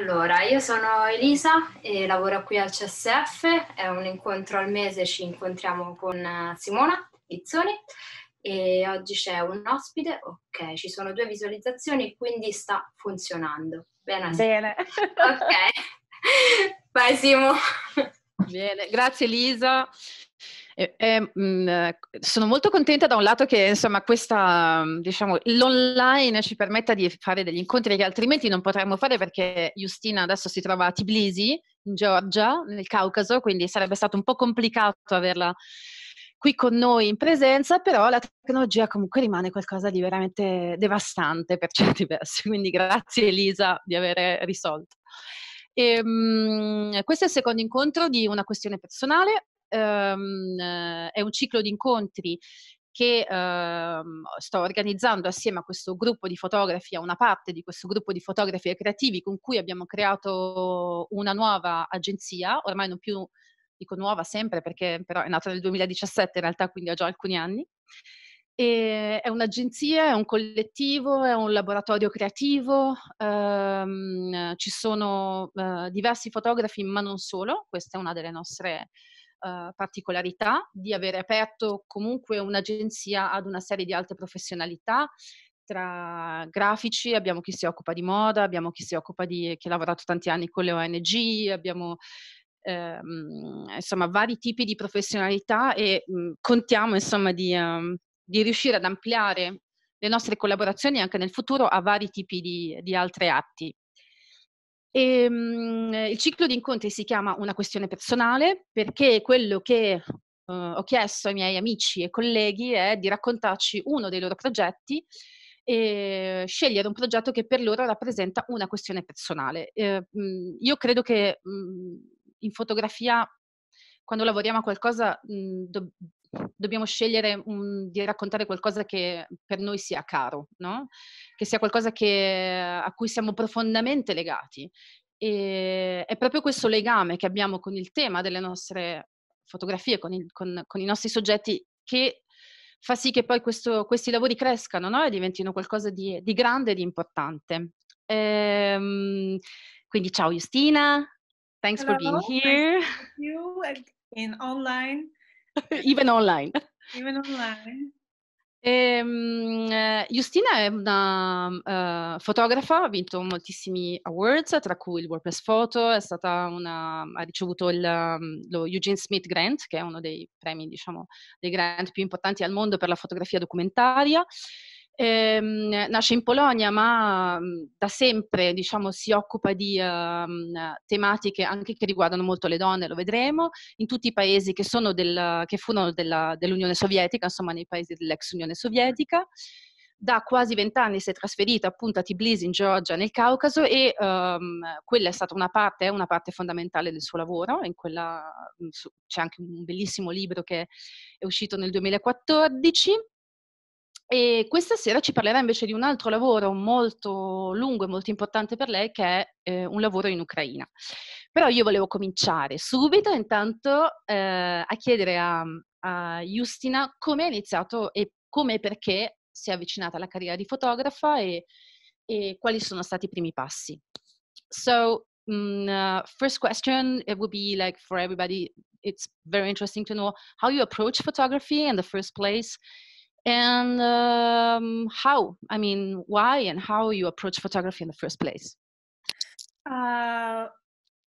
Allora, io sono Elisa e lavoro qui al CSF, è un incontro al mese, ci incontriamo con eh, Simona Pizzoni e oggi c'è un ospite, ok, ci sono due visualizzazioni quindi sta funzionando. Bene. Bene. ok, vai Simo. Bene, grazie Elisa. E, e, mh, mm, sono molto contenta da un lato che insomma questa, diciamo, l'online ci permetta di fare degli incontri che altrimenti non potremmo fare perché Justina adesso si trova a Tbilisi, in Georgia, nel Caucaso, quindi sarebbe stato un po' complicato averla qui con noi in presenza, però la tecnologia comunque rimane qualcosa di veramente devastante per certi versi, quindi grazie Elisa di aver risolto. E, um, questo è il secondo incontro di una questione personale ehm, è un ciclo di incontri che ehm, sto organizzando assieme a questo gruppo di fotografi, a una parte di questo gruppo di fotografi e creativi con cui abbiamo creato una nuova agenzia, ormai non più dico nuova sempre perché però è nata nel 2017 in realtà, quindi ha già alcuni anni. E è un'agenzia, è un collettivo, è un laboratorio creativo, ehm, ci sono eh, diversi fotografi, ma non solo, questa è una delle nostre eh, particolarità, di aver aperto comunque un'agenzia ad una serie di alte professionalità, tra grafici, abbiamo chi si occupa di moda, abbiamo chi si occupa di, chi ha lavorato tanti anni con le ONG, abbiamo ehm, insomma vari tipi di professionalità e mh, mm, contiamo insomma di, um, di, riuscire ad ampliare le nostre collaborazioni anche nel futuro a vari tipi di, di altri atti. E, um, il ciclo di incontri si chiama Una questione personale perché quello che uh, ho chiesto ai miei amici e colleghi è di raccontarci uno dei loro progetti e scegliere un progetto che per loro rappresenta una questione personale. Eh, io credo che mh, in fotografia quando lavoriamo a qualcosa mh, do- dobbiamo scegliere un, di raccontare qualcosa che per noi sia caro, no? che sia qualcosa che, a cui siamo profondamente legati. E è proprio questo legame che abbiamo con il tema delle nostre fotografie, con, il, con, con i nostri soggetti, che fa sì che poi questo, questi lavori crescano no? e diventino qualcosa di, di grande e di importante. Ehm, quindi ciao Justina, thanks Hello. for being here. Thank you and online. even online. Even online. E, um, Justina è una uh, fotografa, ha vinto moltissimi awards, tra cui il WordPress Photo, una, ha ricevuto il, um, lo Eugene Smith Grant, che è uno dei premi, diciamo, dei grant più importanti al mondo per la fotografia documentaria. Ehm, nasce in Polonia, ma mhmm, da sempre diciamo, si occupa di um, tematiche anche che riguardano molto le donne, lo vedremo, in tutti i paesi che, del, che furono della, dell'Unione Sovietica, insomma nei paesi dell'ex Unione Sovietica. Da quasi vent'anni si è trasferita appunto a Tbilisi in Georgia, nel Caucaso, e um, quella è stata una parte, una parte fondamentale del suo lavoro. Quella, mhmm, c'è anche un bellissimo libro che è uscito nel 2014. E questa sera ci parlerà invece di un altro lavoro molto lungo e molto importante per lei, che è eh, un lavoro in Ucraina. Però io volevo cominciare subito intanto eh, a chiedere a, a Justina come è iniziato e come e perché si è avvicinata alla carriera di fotografa e, e quali sono stati i primi passi. So, um, uh, first question, it would be like for everybody, it's very interesting to know how you approach photography in the first place. and um, how i mean why and how you approach photography in the first place uh,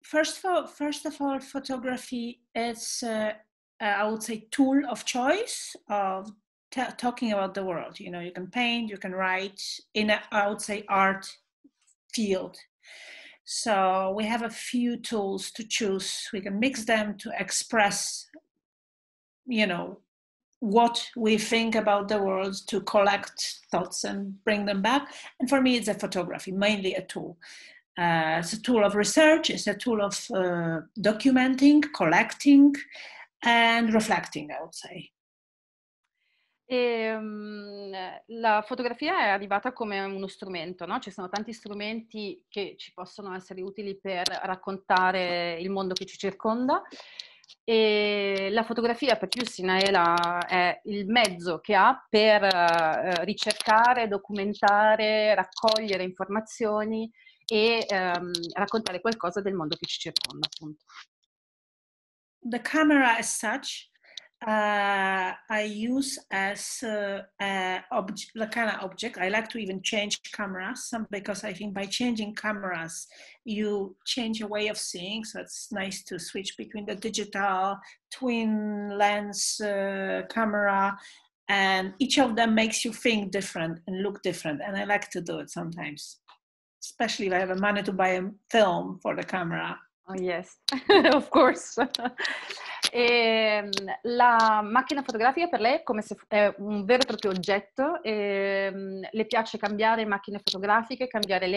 first, of all, first of all photography is uh, uh i would say tool of choice of t- talking about the world you know you can paint you can write in a, I would say art field so we have a few tools to choose we can mix them to express you know what we think about the world to collect thoughts and bring them back. And for me, it's a photography, mainly a tool. Uh, it's a tool of research, it's a tool of uh, documenting, collecting, and reflecting, I would say. E, um, la fotografia è arrivata come uno strumento, no? ci sono tanti strumenti che ci possono essere utili per raccontare il mondo che ci circonda. E la fotografia per più Sinaela è il mezzo che ha per eh, ricercare, documentare, raccogliere informazioni e ehm, raccontare qualcosa del mondo che ci circonda, appunto. The camera as such uh, I use as a, uh, a uh, obj- kind of object. I like to even change cameras because I think by changing cameras, you change your way of seeing. So it's nice to switch between the digital twin lens uh, camera, and each of them makes you think different and look different. And I like to do it sometimes, especially if I have money to buy a film for the camera. Oh, yes, of course. E ehm, la macchina fotografica per lei è come se è un vero e proprio oggetto, e ehm, le piace cambiare macchine fotografiche, cambiare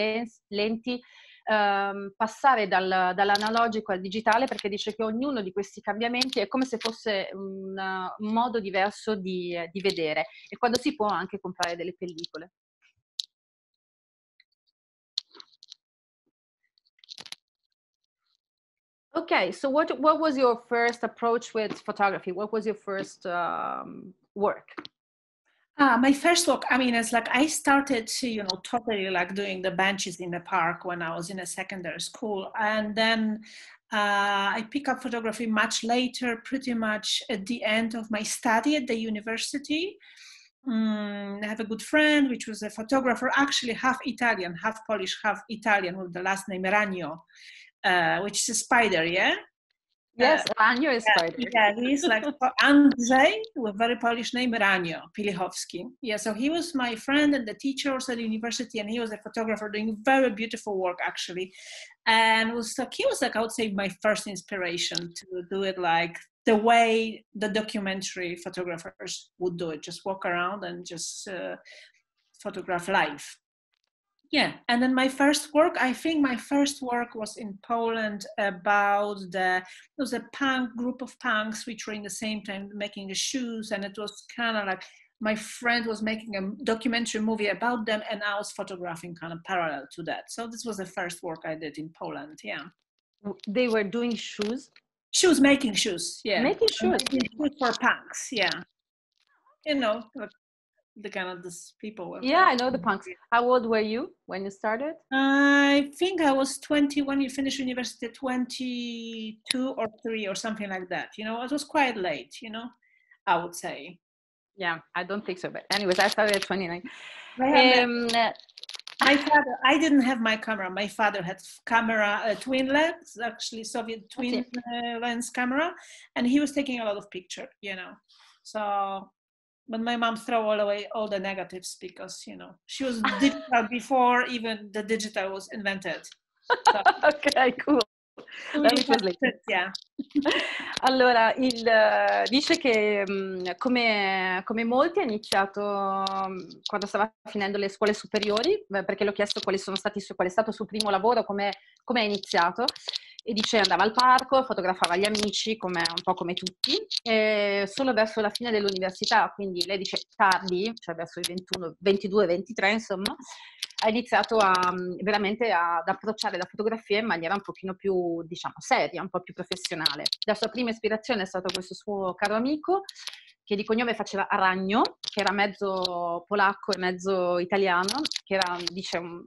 lenti, ehm, passare dal, dall'analogico al digitale perché dice che ognuno di questi cambiamenti è come se fosse un, un modo diverso di, di vedere e quando si può anche comprare delle pellicole. Okay, so what what was your first approach with photography? What was your first um, work? Uh, my first work, I mean, it's like I started to, you know, totally like doing the benches in the park when I was in a secondary school. And then uh, I pick up photography much later, pretty much at the end of my study at the university. Mm, I have a good friend, which was a photographer, actually half Italian, half Polish, half Italian, with the last name Ragnio. Uh, which is a spider, yeah? Yes, uh, Ranio is yeah, spider. Yeah, he's like Andrzej, with very Polish name, Ranio Pilichowski. Yeah, so he was my friend and the teacher also at university, and he was a photographer doing very beautiful work actually. And was like he was like I would say my first inspiration to do it like the way the documentary photographers would do it, just walk around and just uh, photograph life yeah and then my first work i think my first work was in poland about the it was a punk group of punks which were in the same time making shoes and it was kind of like my friend was making a documentary movie about them and i was photographing kind of parallel to that so this was the first work i did in poland yeah they were doing shoes shoes making shoes yeah making shoes, making shoes for punks yeah you know the kind of this people. Yeah, I know the punks. How old were you when you started? I think I was 20 when you finished university, 22 or 3 or something like that. You know, it was quite late, you know, I would say. Yeah, I don't think so. But anyways, I started at 29. Um, my father, I didn't have my camera. My father had camera, uh, twin lens, actually Soviet twin uh, lens camera. And he was taking a lot of picture, you know. So but my mom threw all away all the negatives because you know she was digital before even the digital was invented so. okay cool allora, il, eh, dice che mm, come, come, molti ha iniziato mm, quando stava finendo le scuole superiori, perché l'ho chiesto quali sono stati, qual è stato il suo primo lavoro, come, come è iniziato, e dice andava al parco, fotografava gli amici, come, un po' come tutti, e solo verso la fine dell'università, quindi lei dice tardi, cioè verso i 21, 22, 23 insomma, ha iniziato a, mm, veramente ad approcciare la fotografia in maniera un pochino più, diciamo, seria, un po' più professionale. La sua prima ispirazione è stato questo suo caro amico, che di cognome faceva Aragno, che era mezzo polacco e mezzo italiano, che era, dice, un,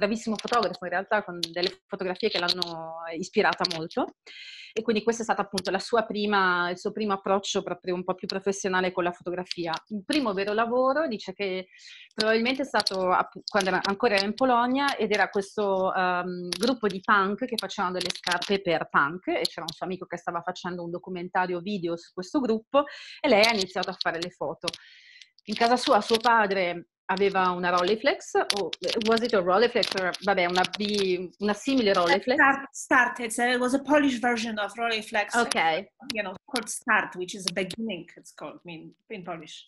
bravissimo fotografo in realtà con delle fotografie che l'hanno ispirata molto e quindi questo è stato appunto prima, il suo primo approccio proprio un po' più professionale con la fotografia. Il primo vero lavoro dice che probabilmente è stato quando era, ancora era in Polonia ed era questo um, gruppo di punk che facevano delle scarpe per punk e c'era un suo amico che stava facendo un documentario video su questo gruppo e lei ha iniziato a fare le foto. In casa sua suo padre aveva una Rolleiflex, o eh, was it a Rolleiflex? Or, vabbè, una, una simile Rolleiflex? Start, started, so it was a Polish version of Rolleiflex. Okay. You know, called Start, which is a beginning, it's called, I mean, in Polish.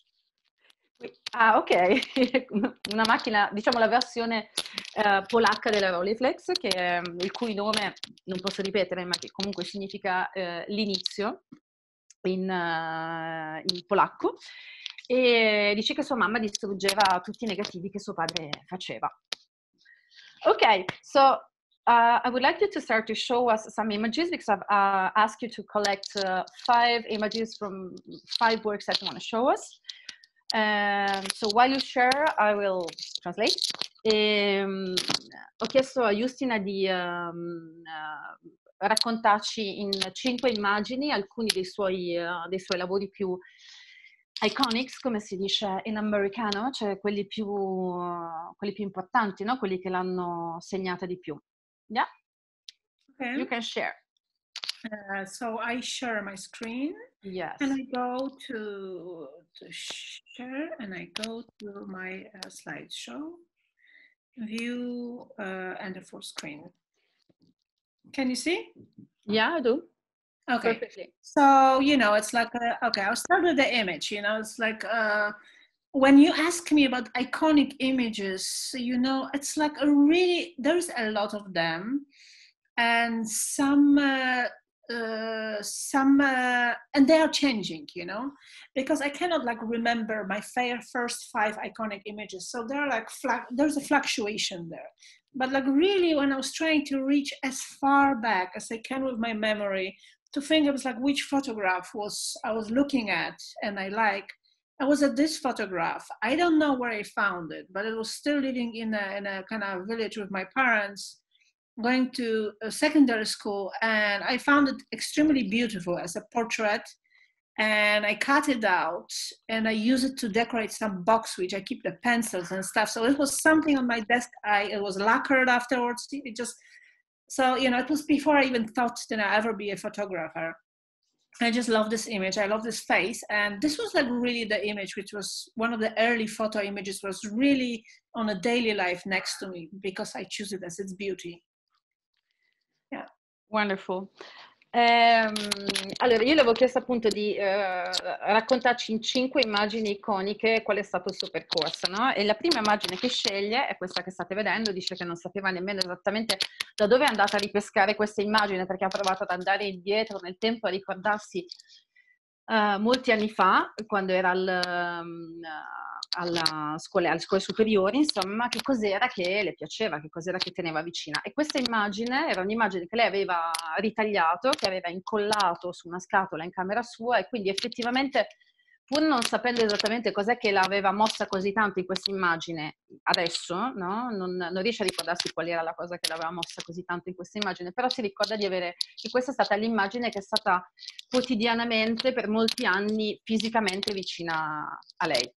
Ah, ok. una macchina, diciamo la versione uh, polacca della Rolleiflex, che, il cui nome non posso ripetere, ma che comunque significa uh, l'inizio in, uh, in polacco e dice che sua mamma distruggeva tutti i negativi che suo padre faceva. Ok, so Uh, I would like you to start to show us some images because I've uh, asked you to collect uh, five images from five works that you want to show us. Um, so while you share, I will translate. Um, ho chiesto a Justina di um, uh, raccontarci in cinque immagini alcuni dei suoi, uh, dei suoi lavori più iconics, come si dice in americano, cioè quelli più, uh, quelli più importanti, no? quelli che l'hanno segnata di più. Yeah? Okay. You can share. Uh, so I share my screen. Yes. And I go to, to share and I go to my uh, slideshow, view uh, and the full screen. Can you see? Yeah, I do. okay perfectly. so you know it's like a, okay i'll start with the image you know it's like uh when you ask me about iconic images you know it's like a really there's a lot of them and some uh, uh, some uh, and they are changing you know because i cannot like remember my fair first five iconic images so there are like there's a fluctuation there but like really when i was trying to reach as far back as i can with my memory to think it was like which photograph was I was looking at and I like. I was at this photograph. I don't know where I found it, but it was still living in a, in a kind of village with my parents, going to secondary school, and I found it extremely beautiful as a portrait. And I cut it out and I use it to decorate some box, which I keep the pencils and stuff. So it was something on my desk. I it was lacquered afterwards. It just so, you know, it was before I even thought that I'd ever be a photographer. I just love this image. I love this face. And this was like really the image, which was one of the early photo images, was really on a daily life next to me because I choose it as its beauty. Yeah. Wonderful. Ehm, allora, io le avevo chiesto appunto di eh, raccontarci in cinque immagini iconiche qual è stato il suo percorso, no? E la prima immagine che sceglie è questa che state vedendo, dice che non sapeva nemmeno esattamente da dove è andata a ripescare questa immagine perché ha provato ad andare indietro nel tempo a ricordarsi eh, molti anni fa, quando era al... Um, alla scuola, alle scuole superiori, insomma, che cos'era che le piaceva, che cos'era che teneva vicina. E questa immagine era un'immagine che lei aveva ritagliato, che aveva incollato su una scatola in camera sua e quindi effettivamente pur non sapendo esattamente cos'è che l'aveva mossa così tanto in questa immagine adesso, no? non, non, riesce a ricordarsi qual era la cosa che l'aveva mossa così tanto in questa immagine, però si ricorda di avere, che questa è stata l'immagine che è stata quotidianamente per molti anni fisicamente vicina a lei.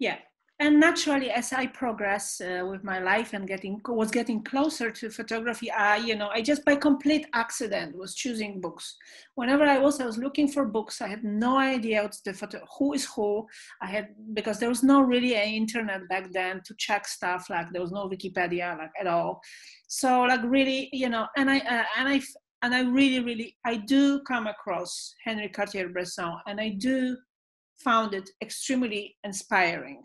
yeah and naturally as i progress uh, with my life and getting was getting closer to photography i you know i just by complete accident was choosing books whenever i was i was looking for books i had no idea photo, who is who i had because there was no really an internet back then to check stuff like there was no wikipedia like at all so like really you know and i uh, and i and i really really i do come across henry cartier-bresson and i do found it extremely inspiring.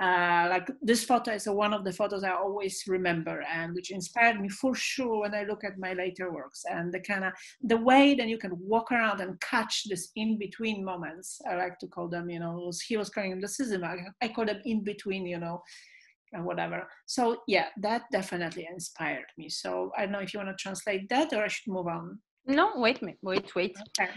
Uh, like this photo is one of the photos I always remember and which inspired me for sure when I look at my later works and the kind of the way that you can walk around and catch this in between moments. I like to call them, you know, he was calling them the schism. I, I call them in between, you know, and whatever. So yeah, that definitely inspired me. So I don't know if you want to translate that or I should move on. No, wait, wait, wait. Okay.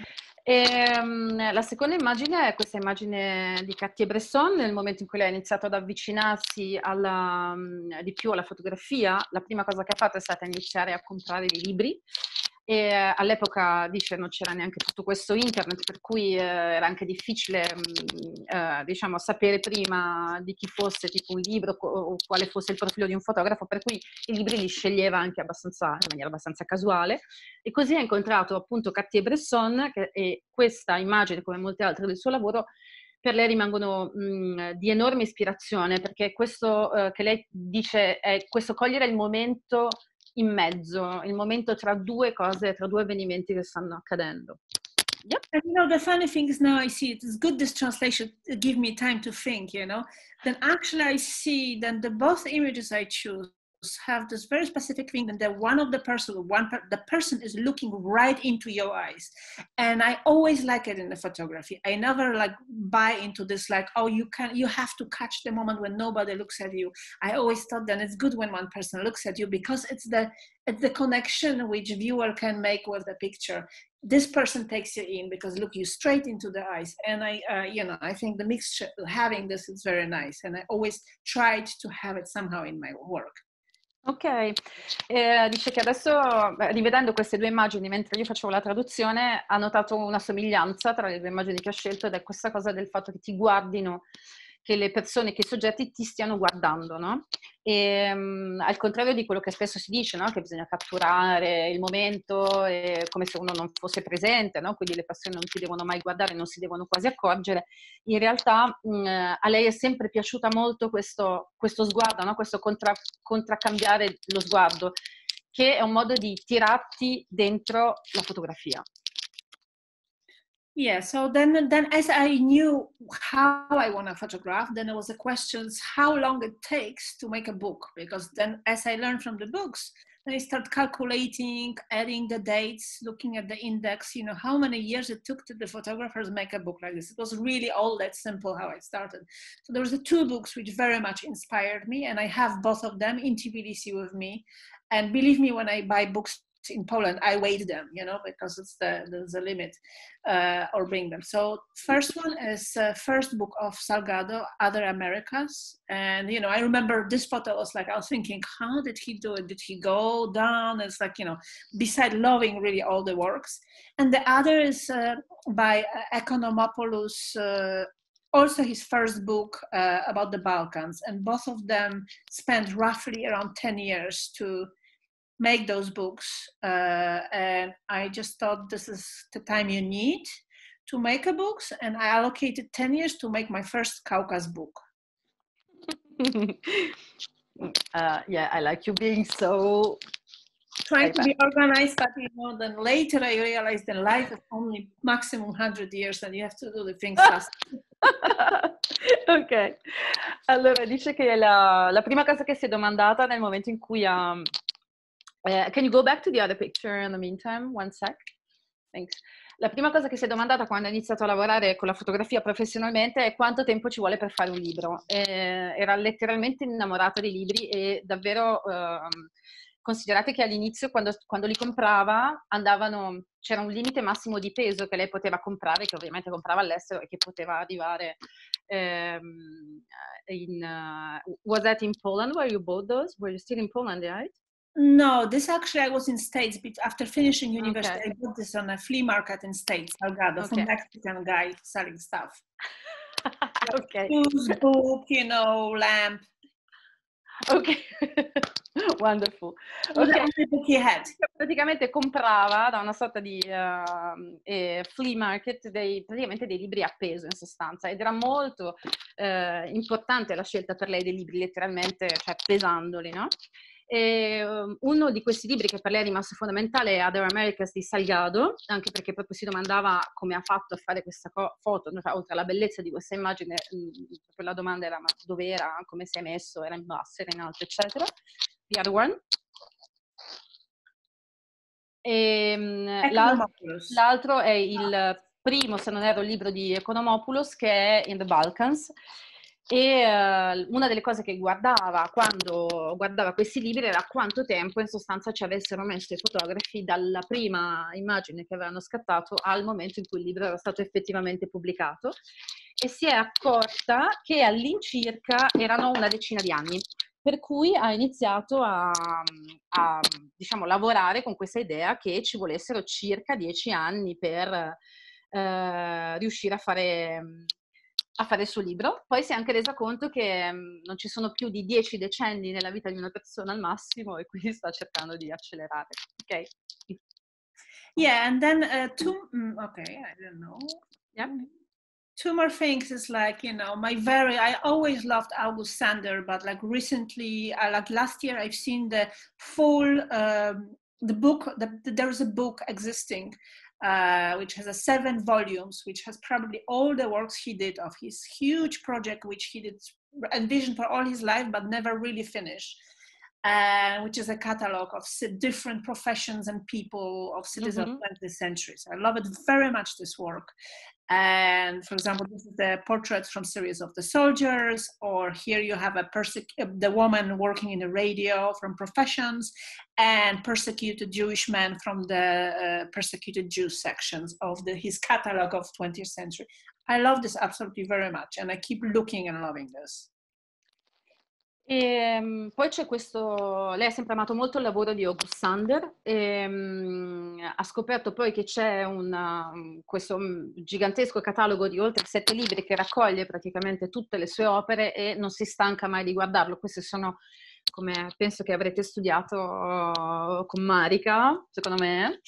E, um, la seconda immagine è questa immagine di Cartier-Bresson nel momento in cui lei ha iniziato ad avvicinarsi alla, um, di più alla fotografia. La prima cosa che ha fatto è stata iniziare a comprare dei libri e eh, all'epoca dice non c'era neanche tutto questo internet, per cui eh, era anche difficile mh, mm, eh, diciamo, sapere prima di chi fosse tipo un libro co- o quale fosse il profilo di un fotografo, per cui i libri li sceglieva anche in maniera abbastanza casuale. E così ha incontrato appunto Cartier-Bresson che, e questa immagine, come molte altre del suo lavoro, per lei rimangono mh, mm, di enorme ispirazione perché questo eh, che lei dice è questo cogliere il momento in mezzo, il momento tra due cose, tra due avvenimenti che stanno accadendo. Yep. And you know, the funny thing is now I see it is good this translation uh, give me time to think, you know. Then actually I see then the both images I choose, have this very specific thing and that one of the person one per, the person is looking right into your eyes and i always like it in the photography i never like buy into this like oh you can you have to catch the moment when nobody looks at you i always thought that it's good when one person looks at you because it's the it's the connection which viewer can make with the picture this person takes you in because look you straight into the eyes and i uh, you know i think the mixture having this is very nice and i always tried to have it somehow in my work Ok, eh, dice che adesso rivedendo queste due immagini mentre io facevo la traduzione ha notato una somiglianza tra le due immagini che ha scelto ed è questa cosa del fatto che ti guardino che le persone, che i soggetti ti stiano guardando, no? E, um, al contrario di quello che spesso si dice, no? Che bisogna catturare il momento eh, come se uno non fosse presente, no? Quindi le persone non ti devono mai guardare, non si devono quasi accorgere. In realtà mh, mm, a lei è sempre piaciuta molto questo, questo sguardo, no? Questo contra, contraccambiare lo sguardo, che è un modo di tirarti dentro la fotografia. yeah so then then as i knew how i want to photograph then there was the questions how long it takes to make a book because then as i learned from the books i start calculating adding the dates looking at the index you know how many years it took to the photographers make a book like this it was really all that simple how i started so there was the two books which very much inspired me and i have both of them in tbdc with me and believe me when i buy books in Poland, I weight them, you know, because it's the, the, the limit, uh, or bring them. So first one is uh, first book of Salgado, Other Americas. And, you know, I remember this photo was like, I was thinking, how did he do it? Did he go down? It's like, you know, beside loving really all the works. And the other is uh, by uh, Economopoulos, uh, also his first book uh, about the Balkans. And both of them spent roughly around 10 years to make those books. Uh, and I just thought this is the time you need to make a books. And I allocated 10 years to make my first Caucasus book. uh, yeah, I like you being so trying to be organized but you know then later i realized that life is only maximum 100 years and you have to do the things fast ok allora dice che la, la prima cosa che si è domandata nel momento in cui ha um, Uh, can you go back to the other picture in the meantime? One sec. Thanks. La prima cosa che si è domandata quando ha iniziato a lavorare con la fotografia professionalmente è quanto tempo ci vuole per fare un libro. Eh, era letteralmente innamorata dei libri e davvero eh, considerate che all'inizio quando, quando li comprava andavano, c'era un limite massimo di peso che lei poteva comprare, che ovviamente comprava all'estero e che poteva arrivare um, in... Uh, was that in Poland where you bought those? Were you still in Poland, right? No, this actually I was in States after finishing university. Okay. I bought this on a flea market in States, Salgado, okay. from Mexican guy selling stuff. okay. Shoes, book, you know, lamp. Ok, wonderful. Okay. Praticamente comprava da una sorta di uh, eh, flea market dei, praticamente dei libri appeso in sostanza ed era molto eh, importante la scelta per lei dei libri letteralmente, cioè pesandoli, no? E, ehm, uno di questi libri che per lei è rimasto fondamentale è Other Americas di Salgado, anche perché proprio si domandava come ha fatto a fare questa co- foto, cioè, oltre alla bellezza di questa immagine, mh, la domanda era ma dove era, come si è messo, era in basso, era in alto, eccetera. The Other One, e, ehm, l'altro è il primo, se non erro, libro di Economopoulos che è In the Balkans e uh, una delle cose che guardava quando guardava questi libri era quanto tempo in sostanza ci avessero messo i fotografi dalla prima immagine che avevano scattato al momento in cui il libro era stato effettivamente pubblicato e si è accorta che all'incirca erano una decina di anni per cui ha iniziato a, a diciamo, lavorare con questa idea che ci volessero circa dieci anni per eh, riuscire a fare a fare il suo libro, poi si è anche resa conto che mm, non ci sono più di dieci decenni nella vita di una persona al massimo e quindi sta cercando di accelerare. Ok? Yeah, and then uh, two, mm, okay, I don't know. Yeah. Two more things is like, you know, my very, I always loved August Sander, but like recently, uh, like last year, I've seen the full um, the book the, there is a book existing uh, which has a seven volumes, which has probably all the works he did of his huge project, which he did envisioned for all his life but never really finished, uh, which is a catalog of different professions and people of citizens mm-hmm. of 20th century. So I love it very much, this work and for example this is the portraits from series of the soldiers or here you have a persec- the woman working in the radio from professions and persecuted jewish men from the uh, persecuted jew sections of the, his catalog of 20th century i love this absolutely very much and i keep looking and loving this E, ehm, poi c'è questo, lei ha sempre amato molto il lavoro di August Sander, e, um, ha scoperto poi che c'è una, mm, questo mm, gigantesco catalogo di oltre sette libri che raccoglie praticamente tutte le sue opere e non si stanca mai di guardarlo. Queste sono, come penso che avrete studiato con Marica, secondo me,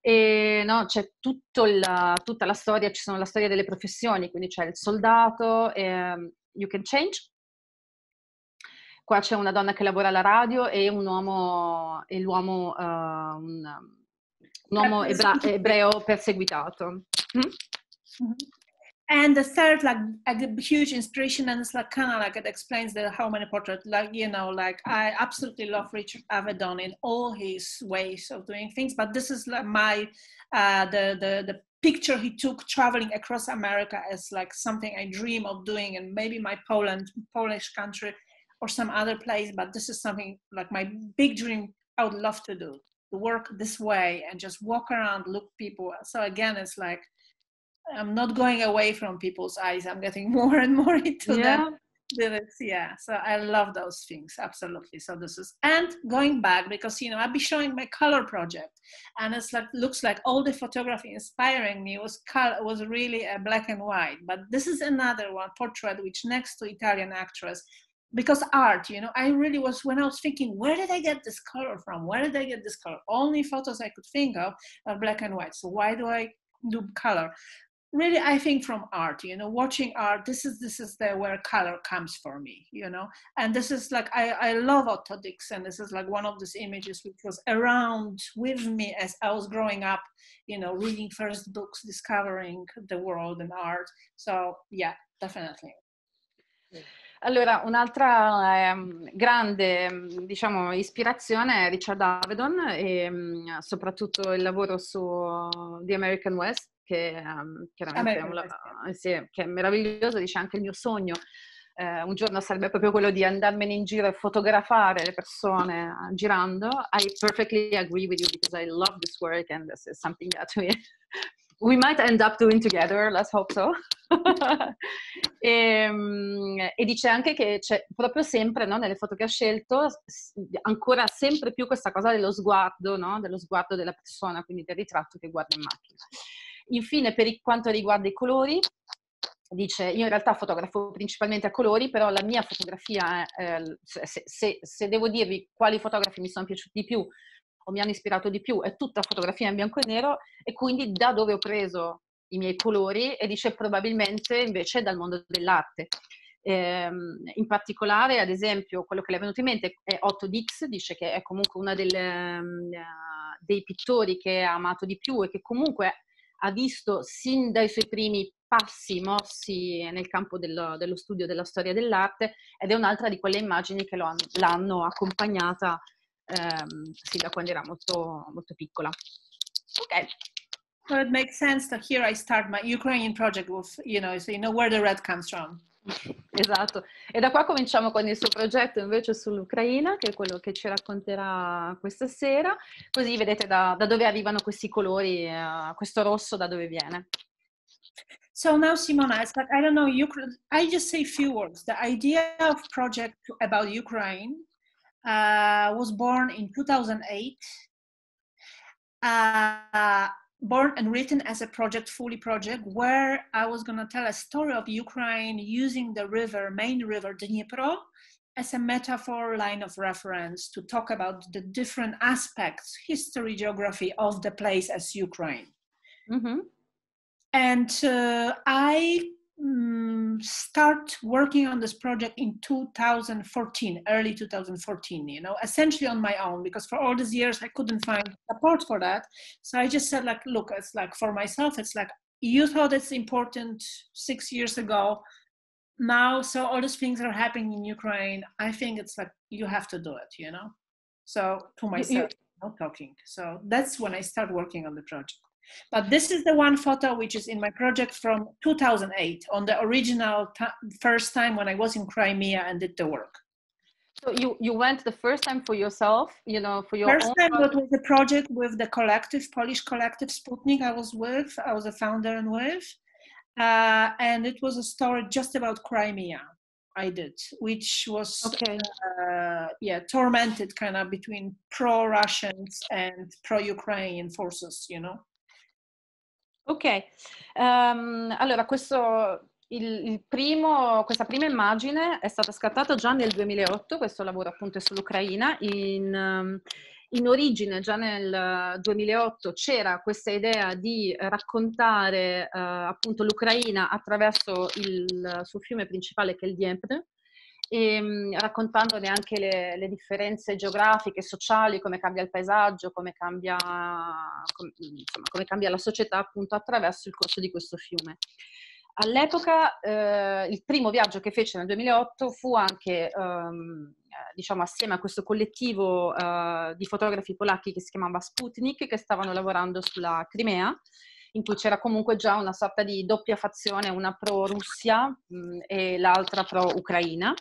e no, c'è la, tutta la storia, ci sono la storia delle professioni, quindi c'è il soldato, eh, You Can Change, Qua c'è una donna che lavora alla radio e un uomo, e l'uomo, uh, un, un uomo ebra- ebreo perseguitato. Mm? Mm-hmm. And the third, like a huge inspiration, and it's like kind of like it explains the how many portrait, like you know, like I absolutely love Richard Avedon in all his ways of doing things. But this is like my uh, the the the picture he took traveling across America as like something I dream of doing, and maybe my Poland, Polish country or some other place, but this is something like my big dream I would love to do to work this way and just walk around, look people. So again, it's like I'm not going away from people's eyes. I'm getting more and more into yeah. them. Yeah. So I love those things. Absolutely. So this is and going back because you know I'll be showing my color project, and it's like looks like all the photography inspiring me was color was really a black and white. But this is another one portrait which next to Italian actress because art, you know, I really was when I was thinking, where did I get this color from? Where did I get this color? Only photos I could think of are black and white. So why do I do color? Really, I think from art, you know, watching art, this is this is the where color comes for me, you know. And this is like I, I love Otto Dixon. This is like one of these images which was around with me as I was growing up, you know, reading first books, discovering the world and art. So yeah, definitely. Yeah. Allora, un'altra eh, grande diciamo, ispirazione è Richard Avedon e ehm, mh, soprattutto il lavoro su The American West, che um, chiaramente American è, un, West. Eh, sì, che è meraviglioso, dice anche il mio sogno. Eh, un giorno sarebbe proprio quello di andarmene in giro e fotografare le persone girando. I perfectly agree with you because I love this work and this is something that we we might end up doing together, let's hope so. e, ehm, e, dice anche che c'è proprio sempre no, nelle foto che ha scelto, ancora sempre più questa cosa dello sguardo, no? dello sguardo della persona, quindi del ritratto che guarda in macchina. Infine, per quanto riguarda i colori, dice io in realtà fotografo principalmente a colori, però la mia fotografia, eh, se, se, se, devo dirvi quali fotografi mi sono piaciuti di più, o ecco, mi hanno ispirato di più, è tutta fotografia in bianco e nero e quindi da dove ho preso i miei colori e dice probabilmente invece dal mondo dell'arte. Eh, in particolare, ad esempio, quello che le è venuto in mente è Otto Dix, dice che è comunque uno delle, mm, eh, dei pittori che ha amato di più e che comunque ha visto sin dai suoi primi passi mossi nel campo dello, dello studio della storia dell'arte ed è un'altra di quelle immagini che l'hanno accompagnata ehm, sì, da quando era molto, molto piccola. Ok. Well, it makes sense that here I start my Ukrainian project with, you know, so you know where the red comes from. Esatto, e da qua cominciamo con il suo progetto invece sull'Ucraina, che è quello che ci racconterà questa sera, così vedete da, da dove arrivano questi colori, uh, questo rosso da dove viene. So now Simona, it's like, I don't know, Ukraine, I just say a few words. The idea of project about Ukraine Uh, was born in 2008. Uh, born and written as a project, fully project, where I was going to tell a story of Ukraine using the river, main river Dnipro, as a metaphor line of reference to talk about the different aspects, history, geography of the place as Ukraine. Mm-hmm. And uh, I Mm, start working on this project in 2014, early 2014, you know, essentially on my own, because for all these years I couldn't find support for that. So I just said, like, look, it's like for myself, it's like you thought it's important six years ago. Now, so all these things are happening in Ukraine. I think it's like you have to do it, you know. So to myself, you, not talking. So that's when I start working on the project. But this is the one photo which is in my project from 2008 on the original first time when I was in Crimea and did the work. So you, you went the first time for yourself, you know, for your first time. Project. was a project with the collective Polish collective Sputnik. I was with, I was a founder and with, uh, and it was a story just about Crimea. I did, which was okay. Uh, yeah tormented kind of between pro Russians and pro Ukrainian forces, you know. Ok, um, allora questo, il, il primo, questa prima immagine è stata scattata già nel 2008, questo lavoro appunto è sull'Ucraina, in, ehm, in origine già nel 2008 c'era questa idea di raccontare uh, appunto l'Ucraina attraverso il suo fiume principale che è il Dniepr, e ehm, raccontandone anche le, le, differenze geografiche, sociali, come cambia il paesaggio, come cambia, com, insomma, come cambia la società appunto attraverso il corso di questo fiume. All'epoca eh, il primo viaggio che fece nel 2008 fu anche, ehm, diciamo, assieme a questo collettivo eh, di fotografi polacchi che si chiamava Sputnik, che stavano lavorando sulla Crimea in cui c'era comunque già una sorta di doppia fazione, una pro-Russia mh, mm, e l'altra pro-Ucraina.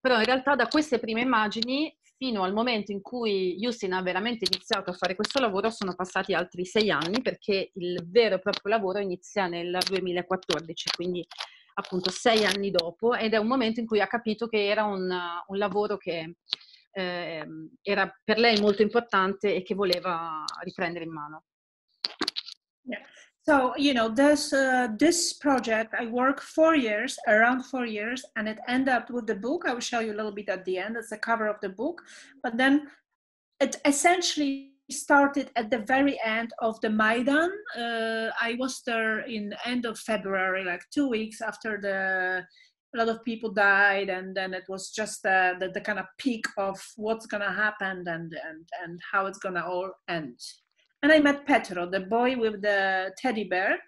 Però in realtà da queste prime immagini fino al momento in cui Justin ha veramente iniziato a fare questo lavoro sono passati altri sei anni perché il vero e proprio lavoro inizia nel 2014, quindi appunto sei anni dopo ed è un momento in cui ha capito che era un, un lavoro che eh, era per lei molto importante e che voleva riprendere in mano. Yeah. So you know this uh, this project I work four years around four years and it ended up with the book I will show you a little bit at the end it's the cover of the book but then it essentially started at the very end of the Maidan uh, I was there in end of February like two weeks after the a lot of people died and then it was just uh, the, the kind of peak of what's gonna happen and and and how it's gonna all end and I met Petro, the boy with the teddy bear.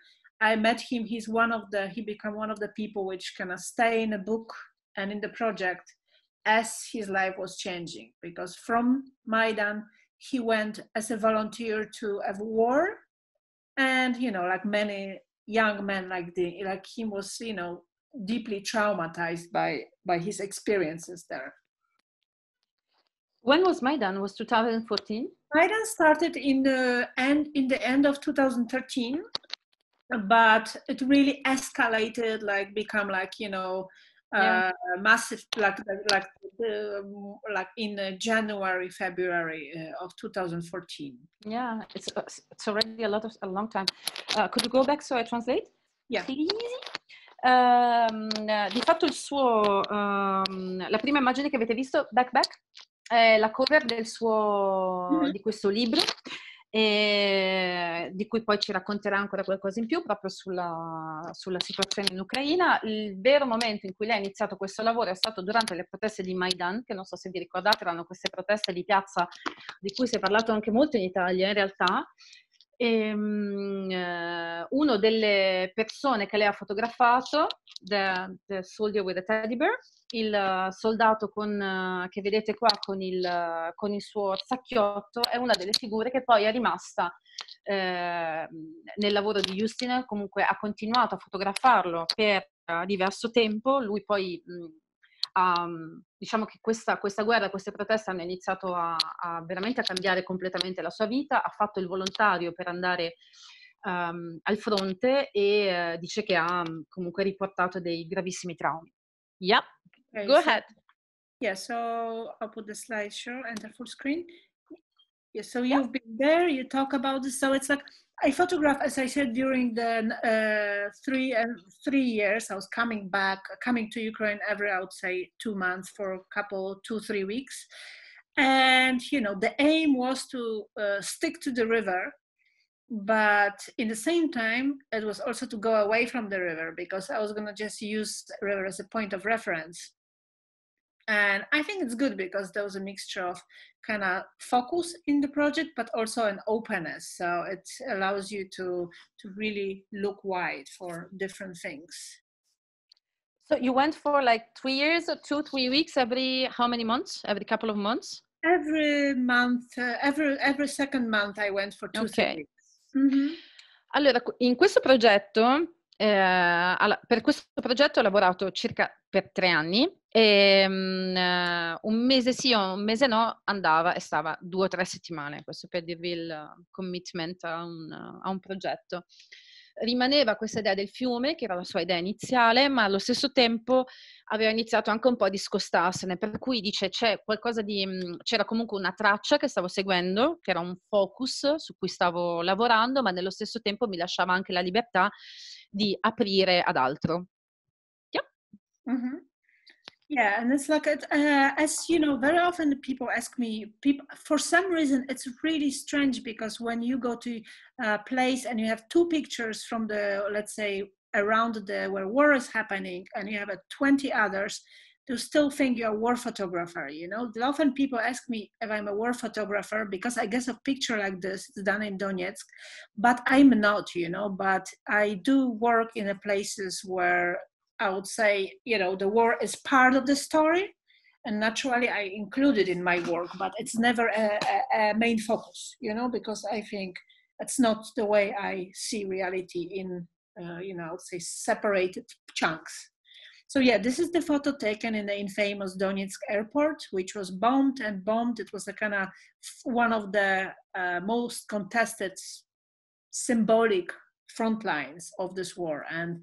I met him. He's one of the. He become one of the people which kind of stay in a book and in the project as his life was changing because from Maidan he went as a volunteer to a war, and you know, like many young men like the like him was you know deeply traumatized by by his experiences there. When was Maidan? Was 2014? Biden started in the uh, end in the end of 2013, but it really escalated, like become like you know uh, yeah. massive like like like um, in uh, January February of 2014. Yeah, it's it's already a lot of a long time. could you go back so I translate? Yeah. Um, di fatto il suo um, la prima immagine che avete visto back back è la cover suo, mm-hmm. di questo libro, eh, di cui poi ci racconterà ancora qualcosa in più proprio sulla, sulla, situazione in Ucraina. Il vero momento in cui lei ha iniziato questo lavoro è stato durante le proteste di Maidan, che non so se vi ricordate, erano queste proteste di piazza di cui si è parlato anche molto in Italia in realtà. E, um, una delle persone che lei ha fotografato, the, the Soldier with a Teddy Bear, il eh, soldato con, uh, che vedete qua con il, uh, con il, suo sacchiotto, è una delle figure che poi è rimasta uh, nel lavoro di Justin, comunque ha continuato a fotografarlo per diverso tempo, lui poi... Mh, mm, um, diciamo che questa, questa, guerra, queste proteste hanno iniziato a, a, veramente a cambiare completamente la sua vita, ha fatto il volontario per andare um, al fronte e uh, dice che ha uhm, comunque riportato dei gravissimi traumi. Yep, okay, go so, ahead. Yeah, so I'll put the slideshow and the full screen. Yeah, so you've yeah. been there, you talk about this, so it's like I photographed, as I said, during the uh, three uh, three years I was coming back, coming to Ukraine every, I would say, two months for a couple, two three weeks, and you know the aim was to uh, stick to the river, but in the same time it was also to go away from the river because I was gonna just use river as a point of reference and i think it's good because there was a mixture of kind of focus in the project but also an openness so it allows you to to really look wide for different things so you went for like three years or two three weeks every how many months every couple of months every month uh, every every second month i went for two okay. weeks mm-hmm. allora in questo progetto Eh, per questo progetto ho lavorato circa per tre anni e um, un mese sì o un mese no andava e stava due o tre settimane, questo per dirvi il commitment a un, a un progetto. Rimaneva questa idea del fiume, che era la sua idea iniziale, ma allo stesso tempo aveva iniziato anche un po' a discostarsene, per cui dice c'è qualcosa di, mm, c'era comunque una traccia che stavo seguendo, che era un focus su cui stavo lavorando, ma nello stesso tempo mi lasciava anche la libertà di aprire ad altro. Mm-hmm. Yeah, and it's like it, uh, as you know, very often people ask me. People for some reason it's really strange because when you go to a place and you have two pictures from the let's say around the where war is happening, and you have a twenty others, to still think you're a war photographer. You know, often people ask me if I'm a war photographer because I guess a picture like this is done in Donetsk, but I'm not. You know, but I do work in places where I would say, you know, the war is part of the story, and naturally I include it in my work, but it's never a, a, a main focus, you know, because I think it's not the way I see reality in, uh, you know, I would say separated chunks. So yeah, this is the photo taken in the infamous Donetsk airport, which was bombed and bombed. It was a kind of one of the uh, most contested symbolic front lines of this war. And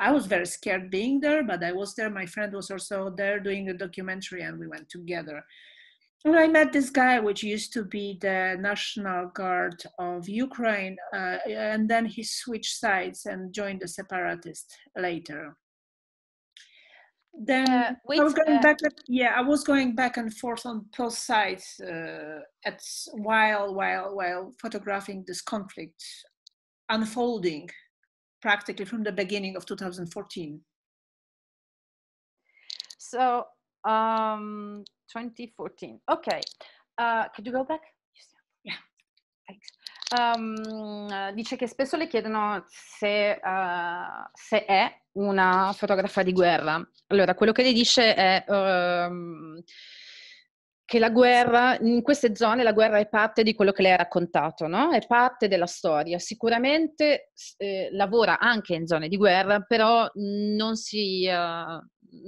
I was very scared being there, but I was there. My friend was also there doing a documentary, and we went together. And I met this guy, which used to be the National Guard of Ukraine, uh, and then he switched sides and joined the separatists later. Then uh, wait, I was going uh, back. Yeah, I was going back and forth on both sides uh, at while while while photographing this conflict unfolding practically from the beginning of 2014? So, um, 2014. Okay. Uh, could you go back? Yeah. Thanks. Um, uh, dice che spesso le chiedono se, uh, se, è una fotografa di guerra. Allora, quello che le dice è... Um, che la guerra, in queste zone la guerra è parte di quello che lei ha raccontato, no? è parte della storia. Sicuramente eh, lavora anche in zone di guerra, però non si, uh,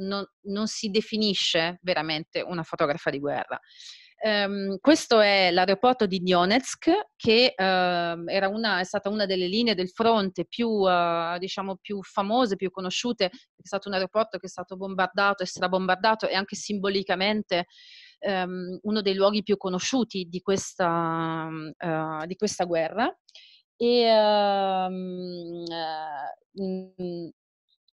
non, non si definisce veramente una fotografa di guerra. Um, questo è l'aeroporto di Donetsk, che uh, una, è stata una delle linee del fronte più, uh, diciamo, più famose, più conosciute, è stato un aeroporto che è stato bombardato e strabombardato e anche simbolicamente ehm, uno dei luoghi più conosciuti di questa, uh, di questa guerra. E, uh,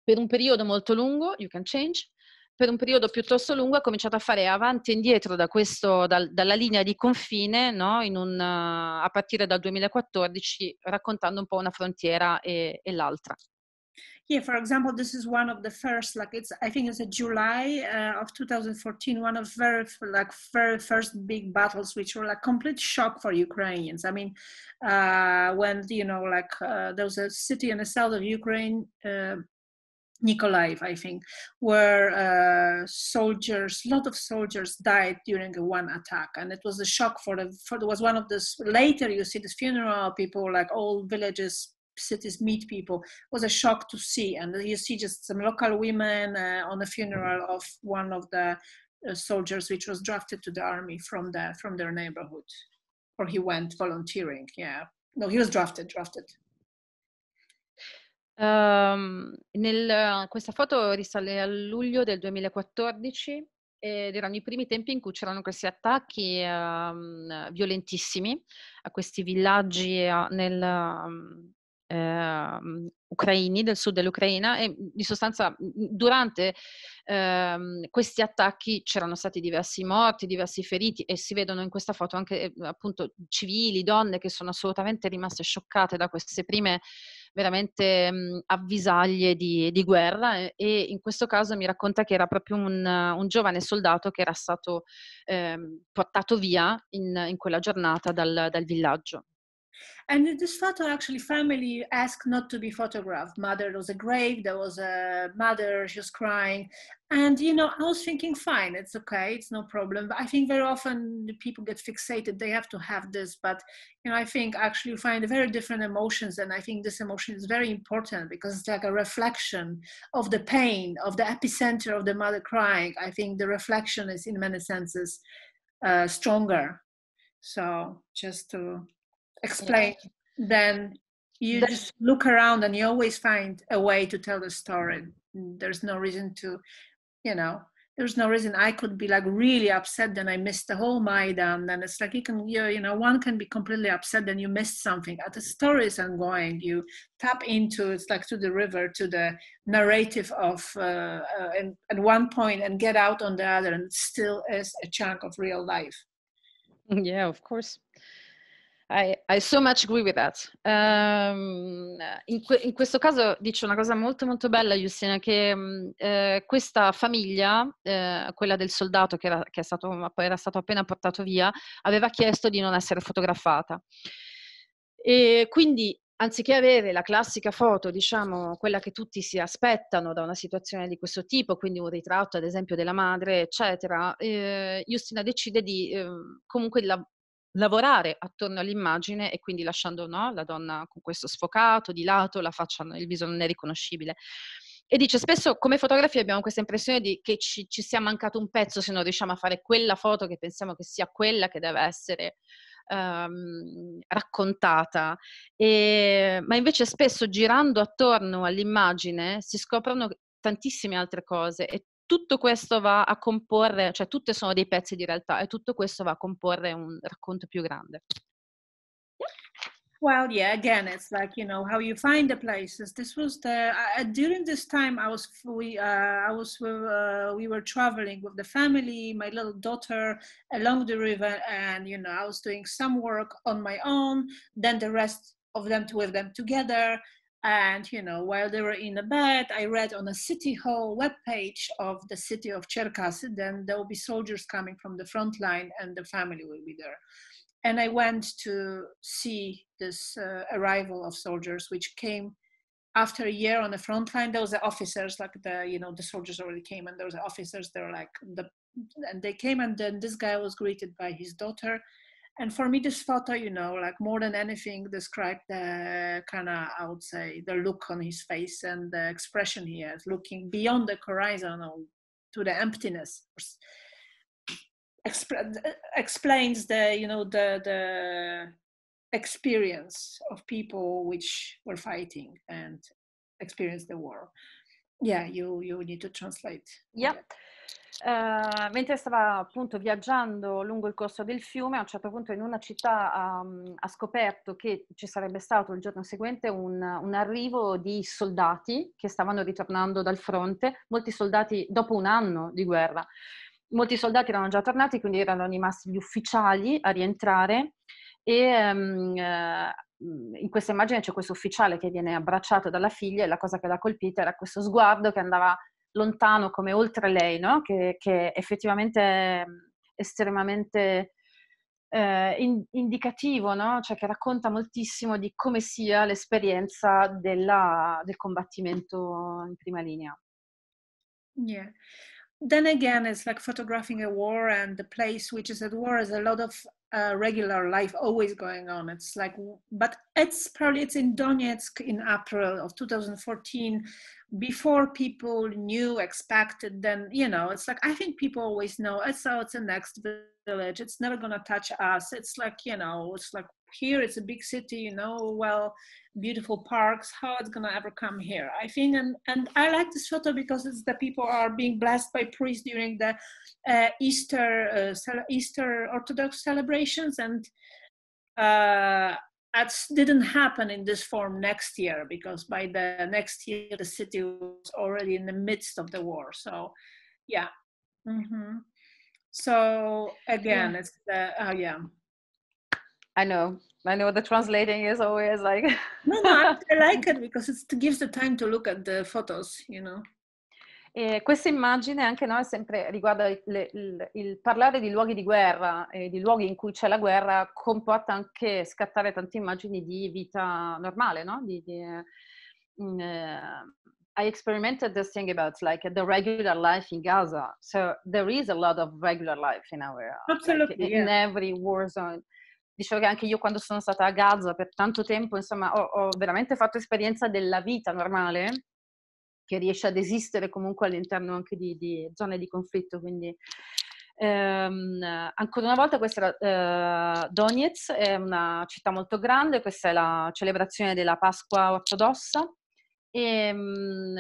per un periodo molto lungo, you can change, per un periodo piuttosto lungo ha cominciato a fare avanti e indietro da questo, dal, dalla linea di confine no? un, a partire dal 2014 raccontando un po' una frontiera e, e l'altra. Yeah, for example, this is one of the first, like it's, I think it's a July uh, of 2014, one of very, like very first big battles, which were like complete shock for Ukrainians. I mean, uh, when, you know, like uh, there was a city in the south of Ukraine, uh, Nikolaev, I think, where uh, soldiers, a lot of soldiers died during one attack, and it was a shock for the. For, it was one of the later you see this funeral people like all villages cities meet people was a shock to see and you see just some local women uh, on the funeral mm-hmm. of one of the uh, soldiers which was drafted to the army from the from their neighborhood or he went volunteering yeah no he was drafted drafted um, nel, eh, questa foto risale a luglio del 2014 eh, ed erano i primi tempi in cui c'erano questi attacchi um, violentissimi a questi villaggi a, eh, nel, um, Ehm, ucraini del sud dell'Ucraina e di mhmm, sostanza mhmm, mhmm, durante ehm, questi attacchi c'erano stati diversi morti, diversi feriti e si vedono in questa foto anche ehm, appunto civili, donne che sono assolutamente rimaste scioccate da queste prime veramente mh, avvisaglie di, di guerra e, e, in questo caso mi racconta che era proprio un, un giovane soldato che era stato ehm, portato via in, in quella giornata dal, dal villaggio. And this photo, actually, family asked not to be photographed. Mother, was a grave, there was a mother, she was crying. And, you know, I was thinking, fine, it's okay, it's no problem. But I think very often people get fixated, they have to have this. But, you know, I think actually you find very different emotions. And I think this emotion is very important because it's like a reflection of the pain, of the epicenter of the mother crying. I think the reflection is, in many senses, uh, stronger. So just to explain yeah. then you just look around and you always find a way to tell the story there's no reason to you know there's no reason i could be like really upset then i missed the whole maidan and it's like you can you, you know one can be completely upset then you missed something at the is ongoing you tap into it's like to the river to the narrative of uh, uh, and at one point and get out on the other and still is a chunk of real life yeah of course I, I, so much agree with that. Um, in, que- in, questo caso dice una cosa molto molto bella, Justina, che um, eh, questa famiglia, eh, quella del soldato che, era, che stato, era stato appena portato via, aveva chiesto di non essere fotografata. E quindi anziché avere la classica foto, diciamo, quella che tutti si aspettano da una situazione di questo tipo, quindi un ritratto ad esempio della madre, eccetera, eh, Justina decide di eh, comunque la, lavorare attorno all'immagine e quindi lasciando no, la donna con questo sfocato, di lato, la faccia, il viso non è riconoscibile. E dice, spesso come fotografi abbiamo questa impressione di che ci, ci sia mancato un pezzo se non riusciamo a fare quella foto che pensiamo che sia quella che deve essere Um, raccontata, e, ma invece spesso girando attorno all'immagine si scoprono tantissime altre cose e tutto questo va a comporre, cioè tutte sono dei pezzi di realtà e tutto questo va a comporre un racconto più grande. Well, yeah, again, it's like you know how you find the places. This was the uh, uh during this time I was we uh, I was uh, we were traveling with the family, my little daughter along the river, and you know I was doing some work on my own. Then the rest of them with them together And you know, while they were in the bed, I read on a city hall webpage of the city of Cherkasy, then there will be soldiers coming from the front line, and the family will be there. And I went to see this uh, arrival of soldiers, which came after a year on the front line. There was the officers, like the you know, the soldiers already came, and there was the officers. They're like the, and they came, and then this guy was greeted by his daughter and for me this photo you know like more than anything described the kind of i would say the look on his face and the expression he has looking beyond the horizon or to the emptiness explains the you know the the experience of people which were fighting and experience the war yeah you you need to translate yep yeah. Uh, mentre stava appunto viaggiando lungo il corso del fiume, a un certo punto in una città um, ha scoperto che ci sarebbe stato il giorno seguente un, un, arrivo di soldati che stavano ritornando dal fronte, molti soldati dopo un anno di guerra. Molti soldati erano già tornati, quindi erano rimasti gli ufficiali a rientrare e um, uh, in questa immagine c'è questo ufficiale che viene abbracciato dalla figlia e la cosa che l'ha colpita era questo sguardo che andava lontano come oltre lei, no? che, che effettivamente è mm, estremamente eh, in, indicativo, no? cioè che racconta moltissimo di come sia l'esperienza della, del combattimento in prima linea. Yeah. Then again, it's like photographing a war, and the place which is at war is a lot of uh, regular life always going on. It's like, but it's probably it's in Donetsk in April of 2014 before people knew, expected then you know, it's like, I think people always know, it's oh, so it's the next village, it's never gonna touch us. It's like, you know, it's like here, it's a big city, you know, well, beautiful parks, how it's gonna ever come here? I think, and, and I like this photo because it's the people are being blessed by priests during the uh, Easter, uh, Easter Orthodox celebrations and, uh, that didn't happen in this form next year because by the next year the city was already in the midst of the war so yeah mm-hmm. so again yeah. it's the oh uh, yeah i know i know the translating is always like no no i like it because it gives the time to look at the photos you know Eh, questa immagine anche noi sempre riguarda il, il, il, parlare di luoghi di guerra e di luoghi in cui c'è la guerra comporta anche scattare tante immagini di vita normale, no? Di, di, uh, I experimented this thing about like the regular life in Gaza. So there is a lot of regular life in our Absolutely, uh, like, in every war zone. Dicevo che anche io quando sono stata a Gaza per tanto tempo, insomma, ho, ho veramente fatto esperienza della vita normale che riesce ad esistere comunque all'interno anche di, di zone di conflitto. Quindi ehm, ancora una volta questa era eh, Donetsk, è una città molto grande, questa è la celebrazione della Pasqua ortodossa. E, ehm,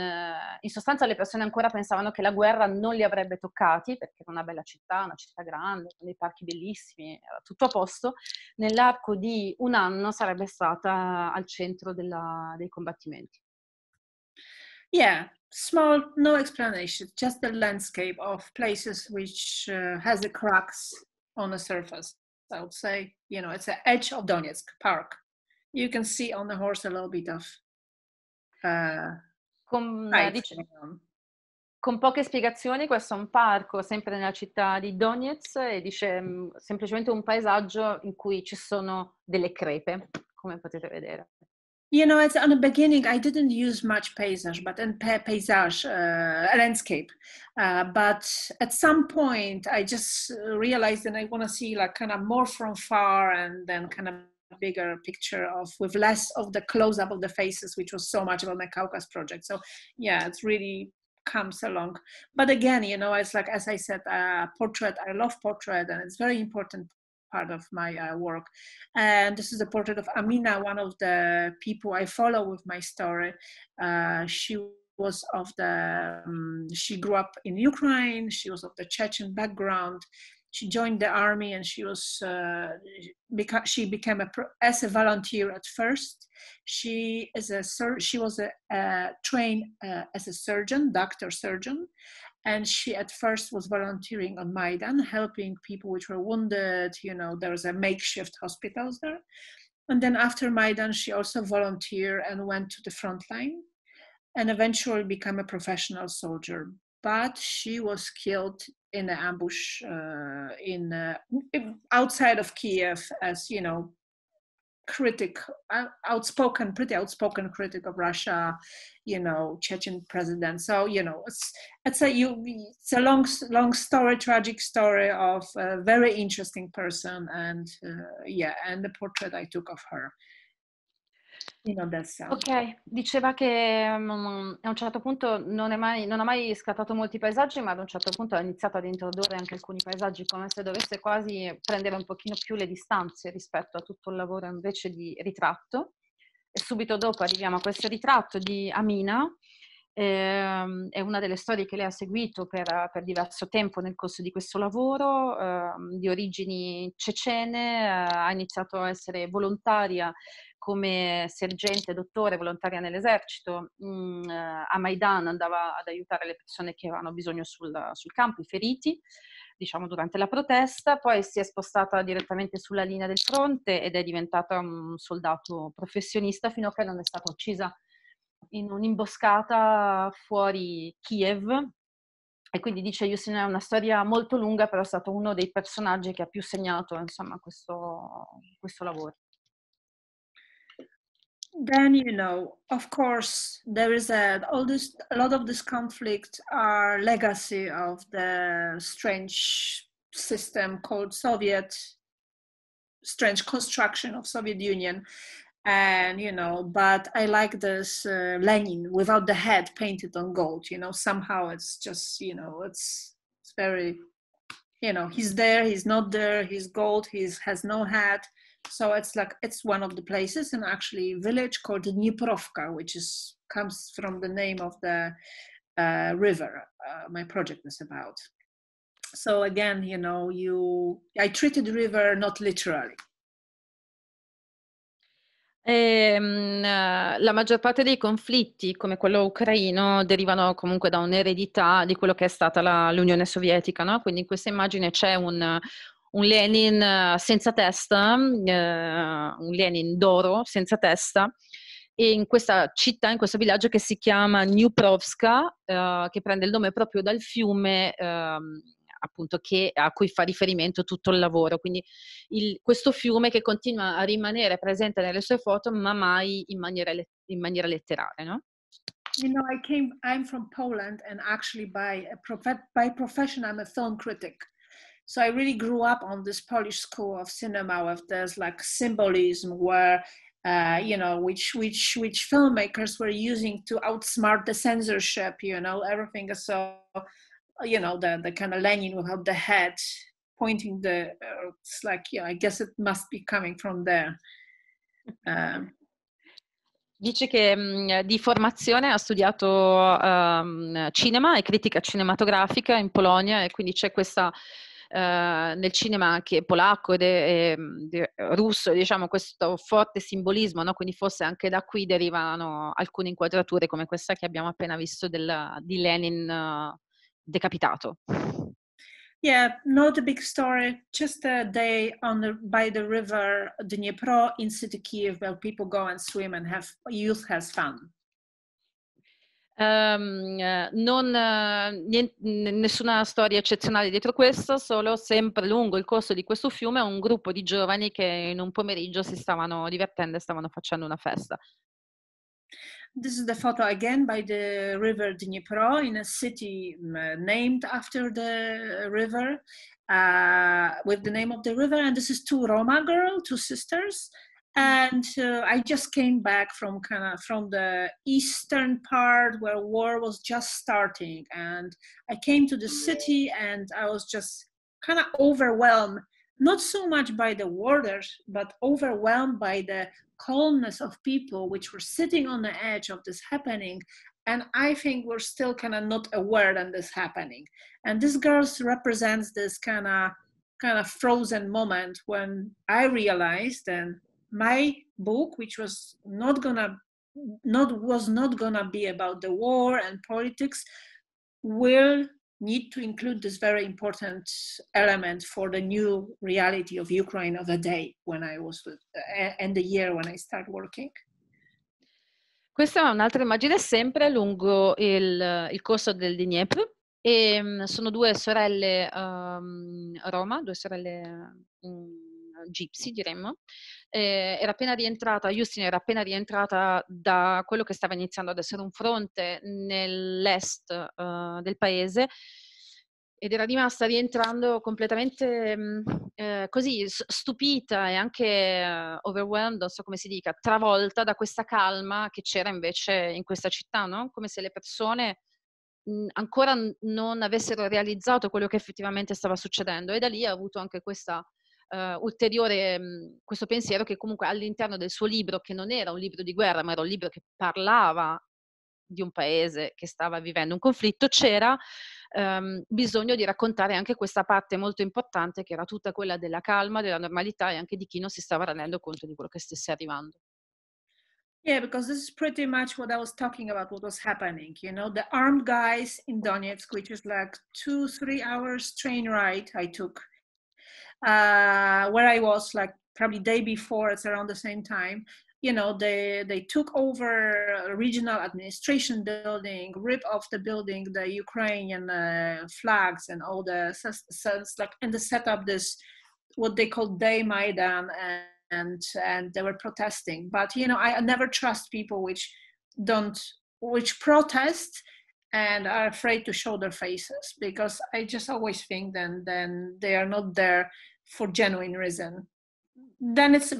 in sostanza le persone ancora pensavano che la guerra non li avrebbe toccati perché era una bella città, una città grande, con dei parchi bellissimi, era tutto a posto. Nell'arco di un anno sarebbe stata al centro della, dei combattimenti. Yeah, small, no explanation, just the landscape of places which uh, has the cracks on the surface. I would say, you know, it's the edge of Donetsk Park. You can see on the horse a little bit of. Uh, con, eh, con poche spiegazioni, questo è un parco sempre nella città di Donetsk e dice mm, semplicemente un paesaggio in cui ci sono delle crepe, come potete vedere. you know, at the beginning, I didn't use much paysage, but in paysage uh, landscape. Uh, but at some point, I just realized, that I want to see like kind of more from far, and then kind of bigger picture of with less of the close up of the faces, which was so much about my Caucasus project. So yeah, it's really comes along. But again, you know, it's like as I said, uh, portrait. I love portrait, and it's very important part of my uh, work. And this is a portrait of Amina, one of the people I follow with my story. Uh, she was of the, um, she grew up in Ukraine, she was of the Chechen background. She joined the army and she was, uh, she became a as a volunteer at first. She is a she was a, trained uh, as a surgeon, doctor surgeon, and she at first was volunteering on Maidan, helping people which were wounded. You know, there was a makeshift hospitals there. And then after Maidan, she also volunteered and went to the front line and eventually became a professional soldier. But she was killed in an ambush uh, in uh, outside of Kiev as, you know, critic, outspoken, pretty outspoken critic of Russia, you know, Chechen president. So you know, it's, it's a you, it's a long, long story, tragic story of a very interesting person, and uh, yeah, and the portrait I took of her. Fino dal Ok, diceva che um, a un certo punto non, mai, non, ha mai scattato molti paesaggi, ma ad un certo punto ha iniziato ad introdurre anche alcuni paesaggi, come se dovesse quasi prendere un pochino più le distanze rispetto a tutto il lavoro invece di ritratto. E subito dopo arriviamo a questo ritratto di Amina, eh, è una delle storie che lei ha seguito per, per diverso tempo nel corso di questo lavoro, eh, di origini cecene, eh, ha iniziato a essere volontaria come sergente, dottore, volontaria nell'esercito, mm, eh, a Maidan andava ad aiutare le persone che avevano bisogno sul, sul campo, i feriti, diciamo durante la protesta, poi si è spostata direttamente sulla linea del fronte ed è diventata un soldato professionista fino a che non è stata uccisa in un'imboscata fuori Kiev e quindi dice Yusin è una storia molto lunga, però è stato uno dei personaggi che ha più segnato insomma, questo, questo lavoro. then you know of course there is a all this a lot of this conflict are legacy of the strange system called soviet strange construction of soviet union and you know but i like this uh, lenin without the head painted on gold you know somehow it's just you know it's it's very you know he's there he's not there he's gold he's has no head so it's like it's one of the places and actually village called Dniprovka, which is comes from the name of the uh, river uh, my project is about so again you know you i treated river not literally Ehm, eh, la maggior parte dei conflitti, come quello ucraino, derivano comunque da un'eredità di quello che è stata la, l'Unione Sovietica, no? quindi in questa immagine c'è un, un Lenin eh, senza testa, eh, un Lenin d'oro senza testa, e in questa città, in questo villaggio che si chiama Dniprovska, eh, che prende il nome proprio dal fiume. Eh, appunto che, a cui fa riferimento tutto il lavoro. Quindi il, questo fiume che continua a rimanere presente nelle sue foto, ma mai in maniera, in maniera letteraria, no? You know, I came, I'm from Poland and actually by, prof- by profession I'm a film critic. So I really grew up on this Polish school of cinema where there's like symbolism where uh, you know which which which filmmakers were using to outsmart the censorship you know everything is so Uh, you know the the kind of lenin without the head pointing the uh, it's like yeah i guess it must be coming from there um, Dice che mh, mm, di formazione ha studiato um, cinema e critica cinematografica in Polonia e quindi c'è questa uh, nel cinema anche polacco ed è, è, è russo, diciamo, questo forte simbolismo, no? quindi forse anche da qui derivano alcune inquadrature come questa che abbiamo appena visto della, di Lenin uh, decapitato. Yeah, not a big story. Just a day on the, by the river Dnipro in city Kiev where people go and swim and have youth has fun. Um, non, eh, niente, nessuna storia eccezionale dietro questo, solo sempre lungo il corso di questo fiume un gruppo di giovani che in un pomeriggio si stavano divertendo e stavano facendo una festa. This is the photo again by the river Dnipro in a city mm, named after the river uh, with the name of the river. And this is two Roma girl, two sisters. And uh, I just came back from kind of from the eastern part where war was just starting. And I came to the city and I was just kind of overwhelmed not so much by the waters, but overwhelmed by the calmness of people which were sitting on the edge of this happening and i think we're still kind of not aware that this happening and this girl represents this kind of kind of frozen moment when i realized and my book which was not gonna not was not gonna be about the war and politics will need to include this very important element for the new reality of Ukraine of the day when I was and the year when I start working. Questa è un'altra immagine sempre lungo il, il corso del Dnieper e ehm, sono due sorelle um, Roma, due sorelle um, Gypsy, diremmo, eh, era appena rientrata, Houston era appena rientrata da quello che stava iniziando ad essere un fronte nell'est uh, del paese ed era rimasta rientrando completamente mh, mm, eh, così stupita e anche uh, overwhelmed, non so come si dica, travolta da questa calma che c'era invece in questa città, no? come se le persone mh, mm, ancora non avessero realizzato quello che effettivamente stava succedendo e da lì ha avuto anche questa eh, ulteriore mh, mhmm, questo pensiero che comunque all'interno del suo libro, che non era un libro di guerra, ma era un libro che parlava di un paese che stava vivendo un conflitto, c'era ehm, bisogno di raccontare anche questa parte molto importante che era tutta quella della calma, della normalità e anche di chi non si stava rendendo conto di quello che stesse arrivando. Yeah, because this is pretty much what I was talking about, what was happening. You know, the armed guys in Donetsk, which is like two, three hours train ride I took uh, where I was like probably day before, it's around the same time. You know, they they took over regional administration building, rip off the building, the Ukrainian uh, flags and all the like, and they set up this what they called Day Maidan, and, and and they were protesting. But you know, I never trust people which don't which protest and are afraid to show their faces because I just always think then then they are not there for genuine reason. Then it's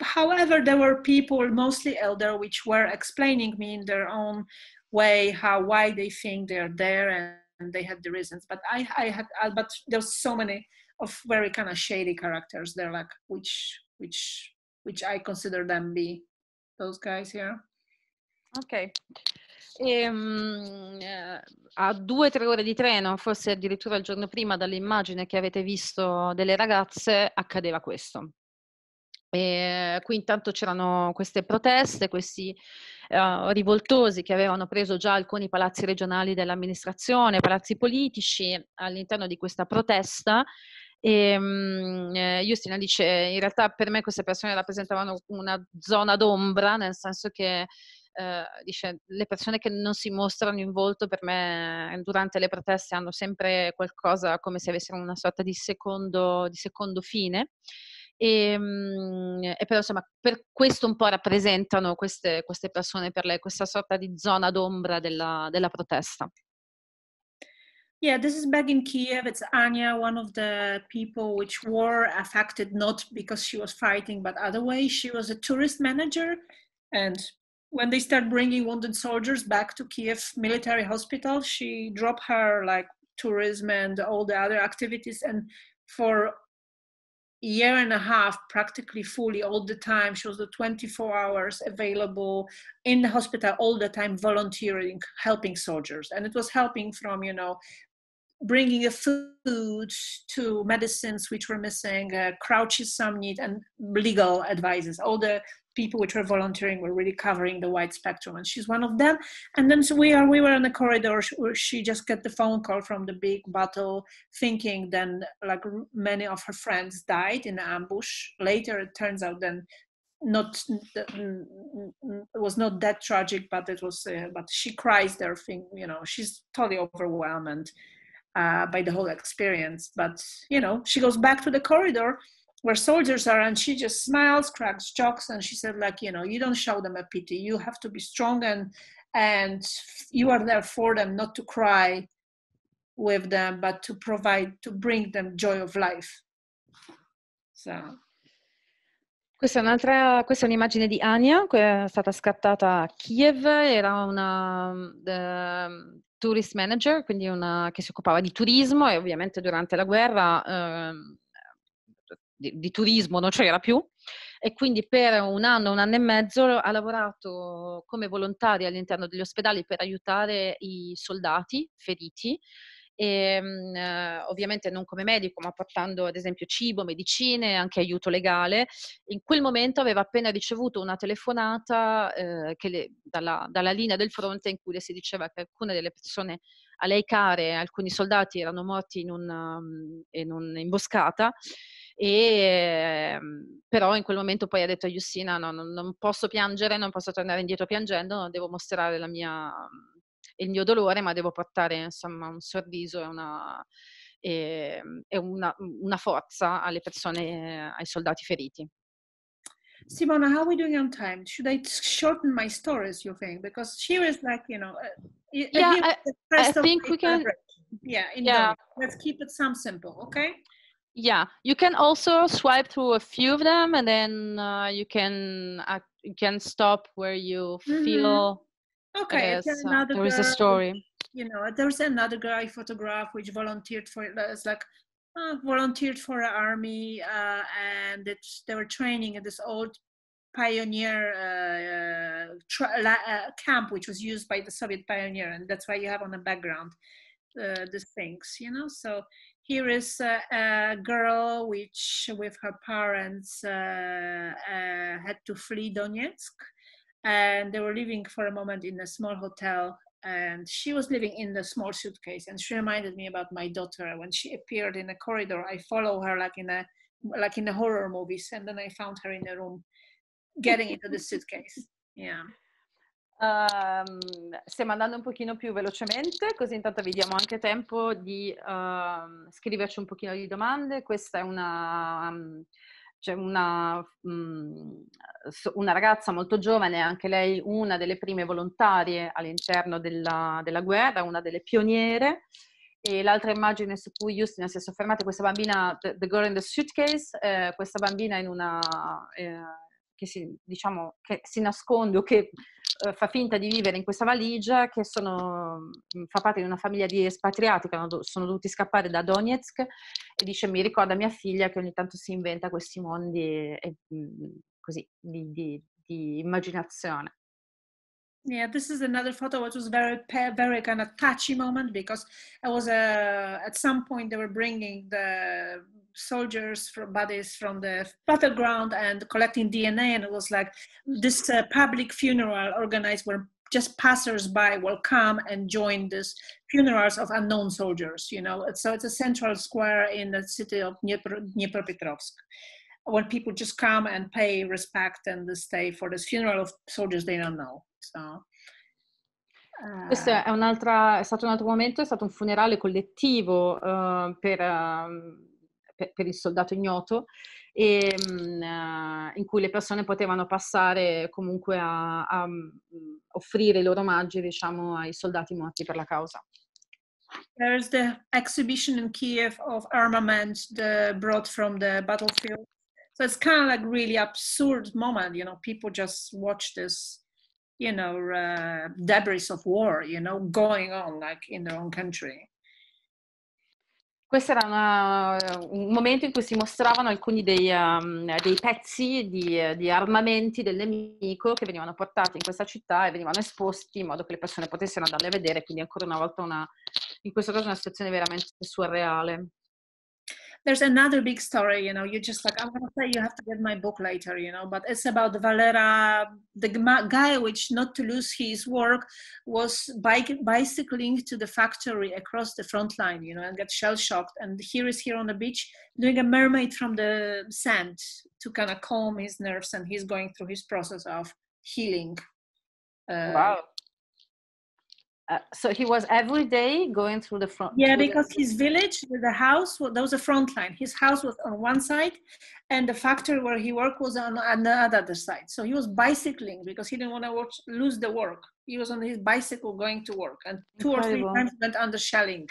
however there were people mostly elder which were explaining me in their own way how why they think they are there and, they had the reasons. But I I had I, but there's so many of very kind of shady characters there like which which which I consider them be those guys here. Okay. E, um, eh, a due o tre ore di treno, forse addirittura il giorno prima dall'immagine che avete visto delle ragazze, accadeva questo. E eh, qui intanto c'erano queste proteste, questi uh, rivoltosi che avevano preso già alcuni palazzi regionali dell'amministrazione, palazzi politici all'interno di questa protesta. E, um, Justina dice, in realtà per me queste persone rappresentavano una zona d'ombra, nel senso che eh, dice le persone che non si mostrano in volto per me durante le proteste hanno sempre qualcosa come se avessero una sorta di secondo, di secondo fine. E, ehm, e, però insomma per questo un po' rappresentano queste, queste persone per lei questa sorta di zona d'ombra della, della protesta. Yeah, this is back in Kiev. It's Anya, one of the people which war affected not because she was fighting, but other way. She was a tourist manager and when they start bringing wounded soldiers back to Kiev military hospital, she dropped her like tourism and all the other activities. And for a year and a half, practically fully all the time, she was the 24 hours available in the hospital all the time, volunteering, helping soldiers. And it was helping from, you know, bringing a food to medicines which were missing, uh, crouches some need, and legal advices, all the people which were volunteering were really covering the wide spectrum and she's one of them and then so we are we were in the corridor where she just got the phone call from the big battle thinking then like many of her friends died in ambush later it turns out then not it was not that tragic but it was uh, but she cries there thing you know she's totally overwhelmed uh, by the whole experience but you know she goes back to the corridor where soldiers are and she just smiles cracks jokes and she said like you know you don't show them a pity you have to be strong and and you are there for them not to cry with them but to provide to bring them joy of life so Questa è, un'altra, questa è un'immagine di Ania, che è stata scattata a Kiev, era una uh, tourist manager, quindi una che si occupava di turismo e ovviamente durante la guerra uh, di, di turismo non c'era più e quindi per un anno, un anno e mezzo ha lavorato come volontaria all'interno degli ospedali per aiutare i soldati feriti e, um, ovviamente non come medico, ma portando ad esempio cibo, medicine, anche aiuto legale. In quel momento aveva appena ricevuto una telefonata eh, le, dalla, dalla, linea del fronte in cui le si diceva che alcune delle persone a lei care, alcuni soldati erano morti in un'imboscata. Um, e, mhmm, però in quel momento poi ha detto a Yussina no, non, non posso piangere, non posso tornare indietro piangendo, non devo mostrare la mia mhmm, il mio dolore, ma devo portare insomma un sorriso e una, e, ehm, e una, una forza alle persone, ai soldati feriti. Simona, how are we doing on time? Should I shorten my stories, you think? Because she was like, you know, uh, uh yeah, I, I think we can. Yeah, yeah. Let's keep it some simple, okay? yeah you can also swipe through a few of them and then uh, you can uh, you can stop where you mm-hmm. feel okay guess, there's uh, another uh, there girl, is a story you know there's another guy photograph which volunteered for uh, it's like uh, volunteered for an army and it, they were training at this old pioneer tra- camp which was used by the soviet pioneer and that's why you have on the background these things you know so here is a, a, girl which with her parents uh, uh, had to flee donetsk and they were living for a moment in a small hotel and she was living in the small suitcase and she reminded me about my daughter when she appeared in a corridor i follow her like in a like in the horror movies and then i found her in the room getting into the suitcase yeah Uh, stiamo andando un pochino più velocemente, così intanto vi diamo anche tempo di uh, scriverci un pochino di domande. Questa è una, um, cioè una, um, una, ragazza molto giovane, anche lei una delle prime volontarie all'interno della, della guerra, una delle pioniere. E l'altra immagine su cui Justin si è soffermata è questa bambina, The, the Girl in the Suitcase, eh, questa bambina in una... Eh, che si, diciamo, che si nasconde o che eh, fa finta di vivere in questa valigia che sono, mm, fa parte di una famiglia di espatriati che sono dovuti scappare da Donetsk e dice mi ricorda mia figlia che ogni tanto si inventa questi mondi e, mm, così, di, di, di immaginazione. Yeah, this is another photo which was very, very kind of touchy moment because I was a. Uh, at some point they were bringing the soldiers from bodies from the battleground and collecting DNA, and it was like this uh, public funeral organized where just passers-by will come and join this funerals of unknown soldiers. You know, so it's a central square in the city of Dnipro- Dnipropetrovsk when people just come and pay respect and stay for this funeral of soldiers they don't know. so. Questo eh. è, è, stato un altro momento, è stato un funerale collettivo uh, per, uh, per, per, il soldato ignoto, e, um, eh, in cui le persone potevano passare comunque a, a mm, offrire i loro omaggi diciamo, ai soldati morti per la causa. There's the exhibition in Kiev of armament brought from the battlefield. So it's kind of like really absurd moment, you know, people just watch this you know uh, debris of war, you know, going on like in their own country. Questo era una, un momento in cui si mostravano alcuni dei, um, dei pezzi di, di, armamenti del nemico che venivano portati in questa città e venivano esposti in modo che le persone potessero andarli a vedere, quindi ancora una volta una, in questo caso una situazione veramente surreale. there's another big story, you know, you just like, I'm going to say you have to get my book later, you know, but it's about Valera, the guy which, not to lose his work, was bike, bicycling to the factory across the front line, you know, and got shell shocked. And here is here on the beach doing a mermaid from the sand to kind of calm his nerves. And he's going through his process of healing. Uh, wow. Uh, so he was every day going through the front. Yeah, because the, his village, the house, that was a front line. His house was on one side, and the factory where he worked was on, another side. So he was bicycling because he didn't want to watch, lose the work. He was on his bicycle going to work, and two incredible. or three times went under shelling.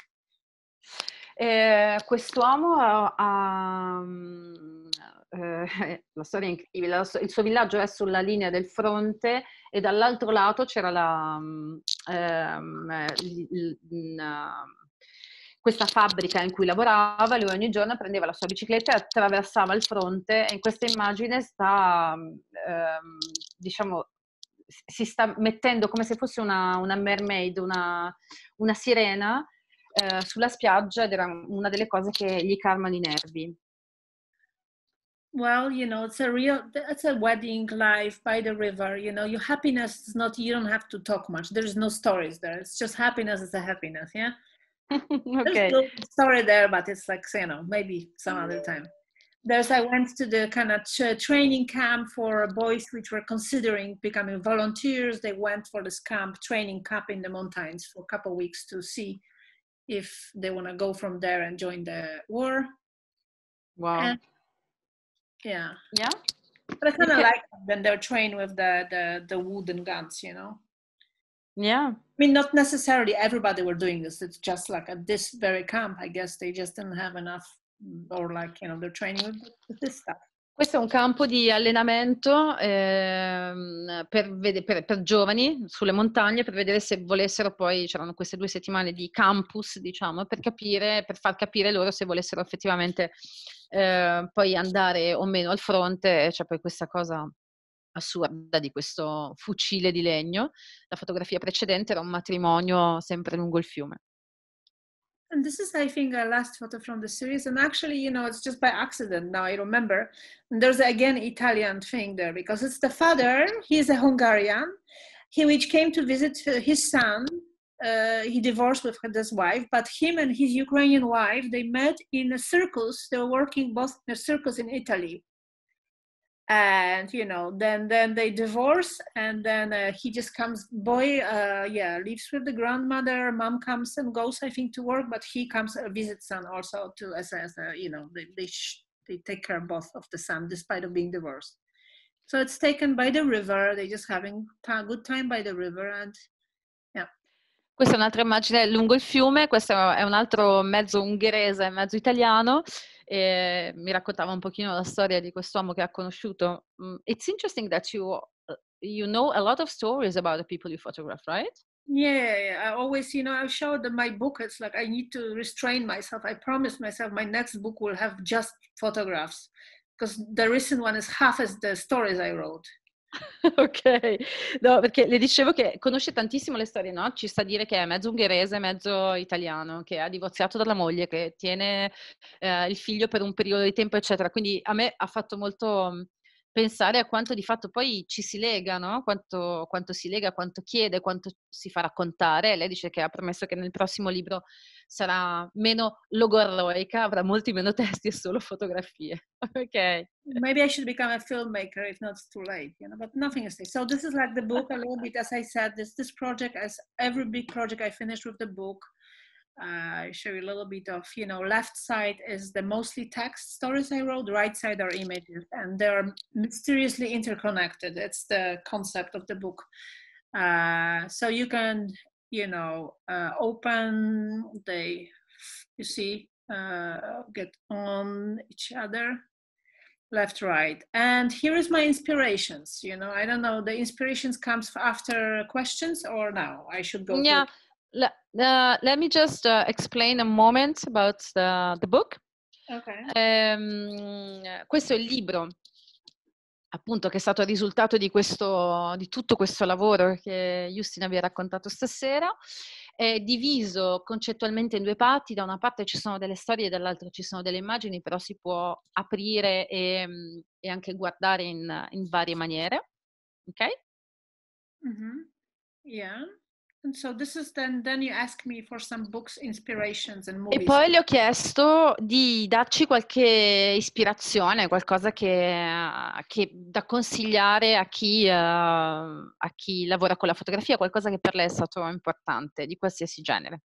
Eh, quest'uomo ha, mm, eh, la storia è incredibile, il suo villaggio è sulla linea del fronte e dall'altro lato c'era la, mm, ehm, l, l, l, questa fabbrica in cui lavorava, lui ogni giorno prendeva la sua bicicletta e attraversava il fronte e in questa immagine sta, mm, ehm, diciamo, si sta mettendo come se fosse una, una mermaid, una, una sirena eh, sulla spiaggia ed era una delle cose che gli calma i nervi. well you know it's a real it's a wedding life by the river you know your happiness is not you don't have to talk much there's no stories there it's just happiness is a happiness yeah okay there's no story there but it's like you know maybe some other time there's i went to the kind of training camp for boys which were considering becoming volunteers they went for this camp training camp in the mountains for a couple weeks to see if they want to go from there and join the war wow and yeah. Yeah. But I kind of like when they're trained with the, the the wooden guns, you know. Yeah. I mean, not necessarily everybody were doing this. It's just like at this very camp, I guess they just didn't have enough, mm, or like you know, they're training with, with this stuff. Questo è un campo di allenamento eh, per, vede- per, per, giovani sulle montagne per vedere se volessero poi, c'erano queste due settimane di campus, diciamo, per, capire, per far capire loro se volessero effettivamente eh, poi andare o meno al fronte. C'è cioè poi questa cosa assurda di questo fucile di legno. La fotografia precedente era un matrimonio sempre lungo il fiume. And this is, I think, a last photo from the series. And actually, you know, it's just by accident now I remember. And there's again Italian thing there because it's the father. He's a Hungarian, he which came to visit uh, his son. Uh, he divorced with his wife, but him and his Ukrainian wife they met in a circus. They were working both in a circus in Italy, and you know then then they divorce and then uh, he just comes boy uh, yeah lives with the grandmother mom comes and goes i think to work but he comes uh, visits son also to as, as uh, you know they they, sh- they take care both of the son despite of being divorced so it's taken by the river they just having a good time by the river and yeah Questa è un'altra immagine lungo il fiume, questo è un altro mezzo ungherese, mezzo italiano, e mi raccontava un pochino la storia di quest'uomo che ha conosciuto. Mm, it's interesting that you uh, you know a lot of stories about the people you photograph, right? Yeah, I always, you know, I showed my book. It's like I need to restrain myself. I promised myself my next book will have just photographs because the recent one is half as the stories I wrote. ok, no, perché le dicevo che conosce tantissimo le storie, no? Ci sta a dire che è mezzo ungherese, mezzo italiano, che ha divorziato dalla moglie, che tiene eh, il figlio per un periodo di tempo, eccetera. Quindi a me ha fatto molto pensare a quanto di fatto poi ci si lega, no? quanto, quanto, si lega, quanto chiede, quanto si fa raccontare. Lei dice che ha promesso che nel prossimo libro sarà meno logorroica, avrà molti meno testi e solo fotografie. ok. Maybe I should become a filmmaker if not it's too late, you know, but nothing is late. So this is like the book a little bit, as I said, this, this project, as every big project I finished with the book, uh, show you a little bit of, you know, left side is the mostly text stories I wrote, right side are images, and they're mysteriously interconnected. It's the concept of the book. Uh, so you can, you know, uh, open, they, you see, uh, get on each other left right and here is my inspirations you know i don't know the inspirations comes after questions or now i should go yeah through. uh, let me just uh, explain a moment about the, the book. Okay. Um, questo è il libro appunto che è stato il risultato di, questo, di tutto questo lavoro che Justin vi ha raccontato stasera, è diviso concettualmente in due parti, da una parte ci sono delle storie, dall'altra ci sono delle immagini, però si può aprire e, e anche guardare in, in, varie maniere, ok? Mm-hmm. Yeah. Then, then books, e poi le ho chiesto di darci qualche ispirazione, qualcosa che, eh, che da consigliare a chi, uh, a chi, lavora con la fotografia, qualcosa che per lei è stato importante, di qualsiasi genere.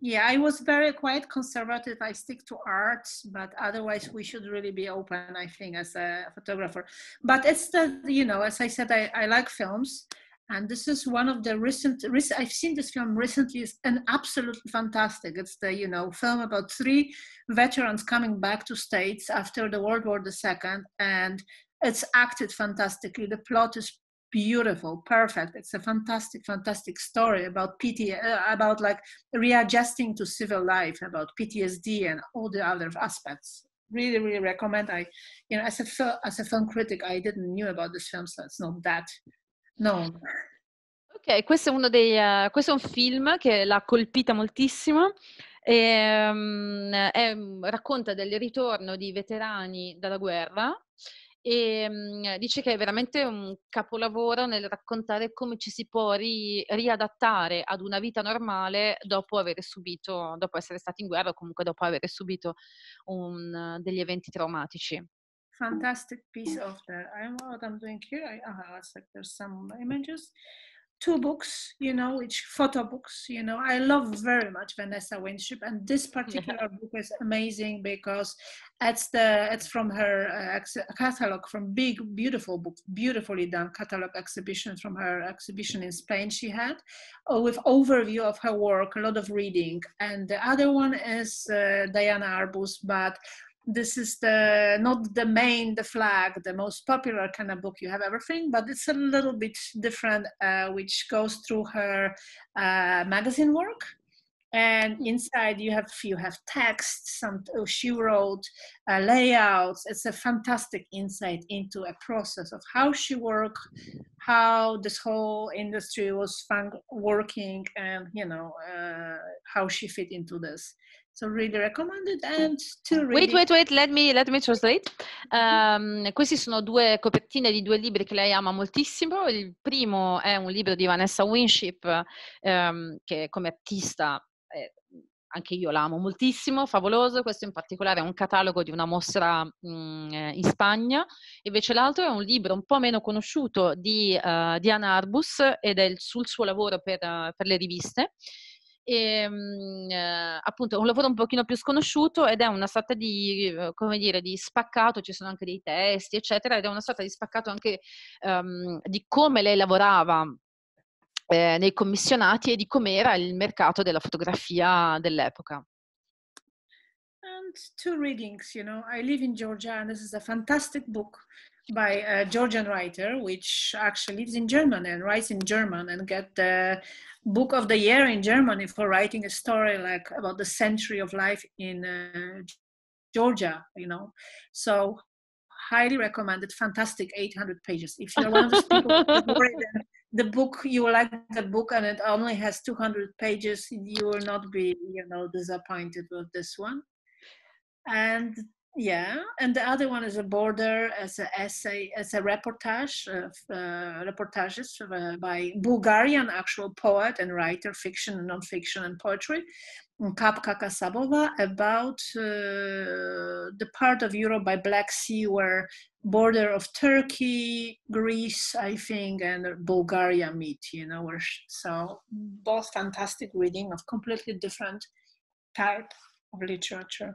Yeah, I was very quite conservative. I stick to arts, but otherwise we should really be open, I think, as a photographer. But it's the, you know, as I said, I, I like films. and this is one of the recent, recent i've seen this film recently it's an absolutely fantastic it's the you know film about three veterans coming back to states after the world war ii and it's acted fantastically the plot is beautiful perfect it's a fantastic fantastic story about pt uh, about like readjusting to civil life about ptsd and all the other aspects really really recommend i you know as a as a film critic i didn't knew about this film so it's not that No. Ok, questo è, uno dei, uh, questo è un film che l'ha colpita moltissimo. E, um, è, racconta del ritorno di veterani dalla guerra e um, dice che è veramente un capolavoro nel raccontare come ci si può ri- riadattare ad una vita normale dopo aver subito, dopo essere stati in guerra o comunque dopo aver subito un, degli eventi traumatici. fantastic piece of the I don't know what I'm doing here. I uh, it's like there's some images. Two books, you know, which photo books, you know. I love very much Vanessa Winship, and this particular book is amazing because it's the it's from her uh, catalog, from big, beautiful book, beautifully done catalog exhibition from her exhibition in Spain she had, uh, with overview of her work, a lot of reading. And the other one is uh, Diana Arbus, but this is the not the main the flag the most popular kind of book you have everything but it's a little bit different uh, which goes through her uh, magazine work and inside you have you have text some oh, she wrote uh, layouts it's a fantastic insight into a process of how she worked how this whole industry was working and you know uh, how she fit into this So really recommended and still reading. Wait, wait, wait, let me, let me translate. Um, questi sono due copertine di due libri che lei ama moltissimo. Il primo è un libro di Vanessa Winship, um, che come artista è eh, anche io l'amo moltissimo, favoloso, questo in particolare è un catalogo di una mostra mh, mm, eh, in Spagna, invece l'altro è un libro un po' meno conosciuto di uh, Diana Arbus ed è il, sul suo lavoro per, uh, per le riviste e, ehm, eh, appunto è un lavoro un pochino più sconosciuto ed è una sorta di, eh, come dire, di spaccato, ci sono anche dei testi, eccetera, ed è una sorta di spaccato anche um, di come lei lavorava eh, nei commissionati e di com'era il mercato della fotografia dell'epoca. two readings. You know, I live in Georgia, and this is a fantastic book by a Georgian writer, which actually lives in German and writes in German and get the book of the year in Germany for writing a story like about the century of life in uh, Georgia. You know, so highly recommended. Fantastic, 800 pages. If you're one of those people who the book, you will like the book, and it only has 200 pages. You will not be, you know, disappointed with this one and yeah and the other one is a border as an essay as a reportage of uh, reportages uh, by bulgarian actual poet and writer fiction and fiction and poetry kapka kasabova about uh, the part of europe by black sea where border of turkey greece i think and bulgaria meet you know where she, so both fantastic reading of completely different type of literature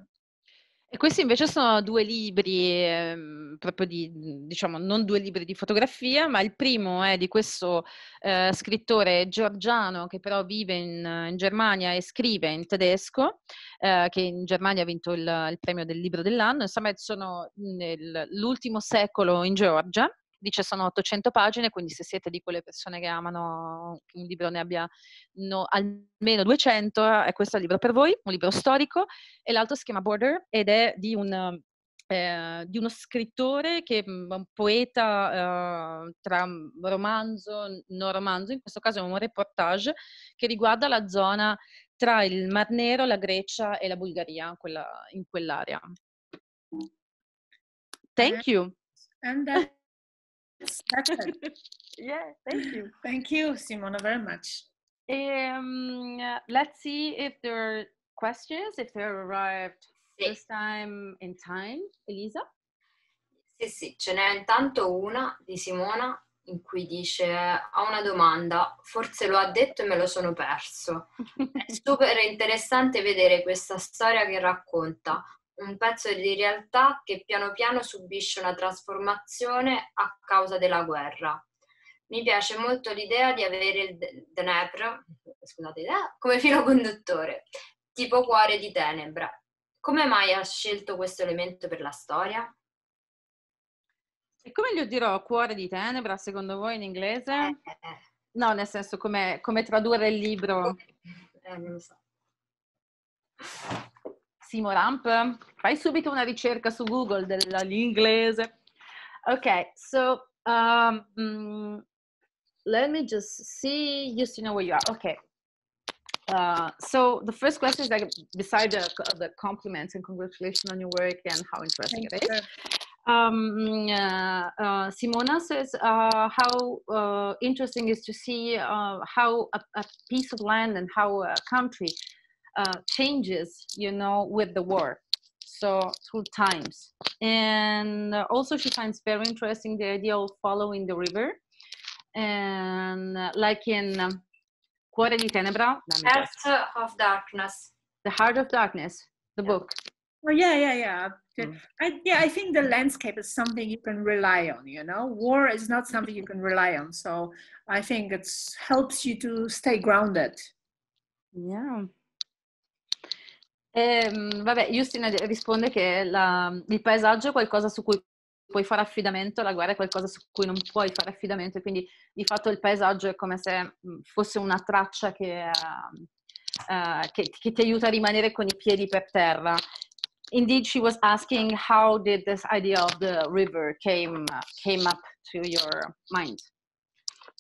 E questi invece sono due libri, ehm, proprio di, mhmm, diciamo, non due libri di fotografia, ma il primo è di questo eh, scrittore georgiano che però vive in, in Germania e scrive in tedesco, eh, che in Germania ha vinto il, il premio del libro dell'anno, insomma sono nell'ultimo secolo in Georgia dice sono 800 pagine, quindi se siete di quelle persone che amano che un libro ne abbia no, almeno 200, eh, è questo il libro per voi, un libro storico, e l'altro si chiama Border ed è di un eh, di uno scrittore che mhmm, è un poeta eh, tra romanzo, e non romanzo, in questo caso è un reportage che riguarda la zona tra il Mar Nero, la Grecia e la Bulgaria, quella, in quell'area. Eh, Thank you. And that yeah, thank you. Thank you, Simona, very much. Um, let's see if there are questions, if they arrived sì. this time in time. Elisa? Sì, sì, ce n'è intanto una di Simona in cui dice ho una domanda, forse lo ha detto e me lo sono perso. È super interessante vedere questa storia che racconta, un pezzo di realtà che piano piano subisce una trasformazione a causa della guerra. Mi piace molto l'idea di avere il Dnepr, come filo conduttore, tipo cuore di tenebra. Come mai ha scelto questo elemento per la storia? E come gli dirò cuore di tenebra, secondo voi in inglese? Eh, eh. No, nel senso come, come tradurre il libro. Eh, non lo so. Ramp, fai subito una ricerca su Google dell'inglese. Okay, so um, mm, let me just see, just to know where you are. Okay. Uh, so the first question is like beside the, the compliments and congratulations on your work and how interesting Thank it is. Um, uh, uh, Simona says uh, how uh, interesting is to see uh, how a, a, piece of land and how a country uh, changes, you know, with the war. So through times. And also she finds very interesting the idea of following the river. And uh, like in um, Cuore di Tenebra. Heart of Darkness. The Heart of Darkness, the yeah. book. Oh, yeah, yeah, yeah. Mm. I, yeah, I think the landscape is something you can rely on. You know, war is not something you can rely on. So I think it helps you to stay grounded. Yeah. Eh, vabbè, Justin risponde che la, il paesaggio è qualcosa su cui puoi fare affidamento, la guerra è qualcosa su cui non puoi fare affidamento, quindi di fatto il paesaggio è come se mm, fosse una traccia che, uh, che, che ti aiuta a rimanere con i piedi per terra. Indeed, she was asking how did this idea of the river came, came up to your mind?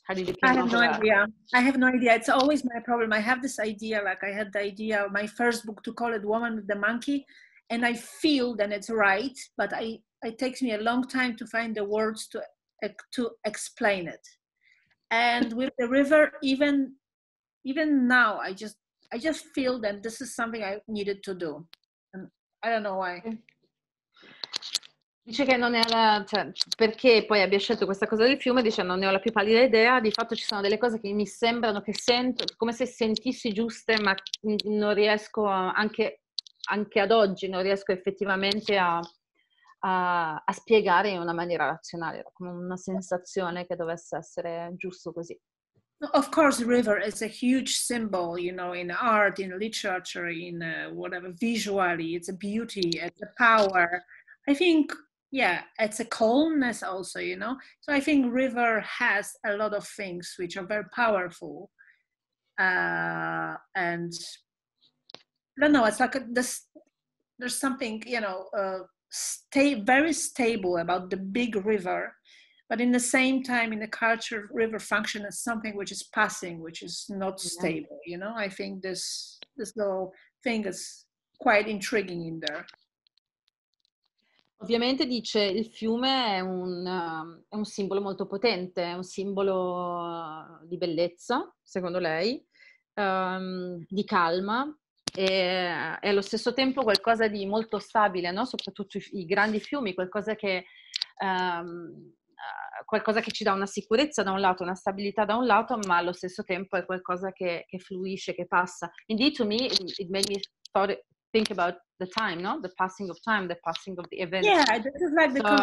How did you? I have no that? idea. I have no idea. It's always my problem. I have this idea. Like I had the idea, my first book to call it "Woman with the Monkey," and I feel then it's right, but I it takes me a long time to find the words to to explain it. And with the river, even even now, I just I just feel that this is something I needed to do. And I don't know why. Mm. Dice che non è la... Cioè, perché poi abbia scelto questa cosa del fiume, dice non ne ho la più pallida idea, di fatto ci sono delle cose che mi sembrano che sento, come se sentissi giuste, ma non riesco a, anche, anche, ad oggi, non riesco effettivamente a, a, a spiegare in una maniera razionale, come una sensazione che dovesse essere giusto così. Of course, river is a huge symbol, you know, in art, in literature, in uh, whatever, visually, it's a beauty, it's a power. I think yeah it's a calmness also you know so i think river has a lot of things which are very powerful uh and i don't know it's like a, this there's something you know uh, stay very stable about the big river but in the same time in the culture river function as something which is passing which is not yeah. stable you know i think this this little thing is quite intriguing in there Ovviamente dice il fiume è un, è un, simbolo molto potente, è un simbolo eh, di bellezza, secondo lei, um, di calma e è eh, allo stesso tempo qualcosa di molto stabile, no? soprattutto i, i, grandi fiumi, qualcosa che, um, qualcosa che, ci dà una sicurezza da un lato, una stabilità da un lato, ma allo stesso tempo è qualcosa che, che fluisce, che passa. Indeed, to me, it made me thought, think about the time, no? The passing of time, the passing of the event. Yeah, this is like the, so,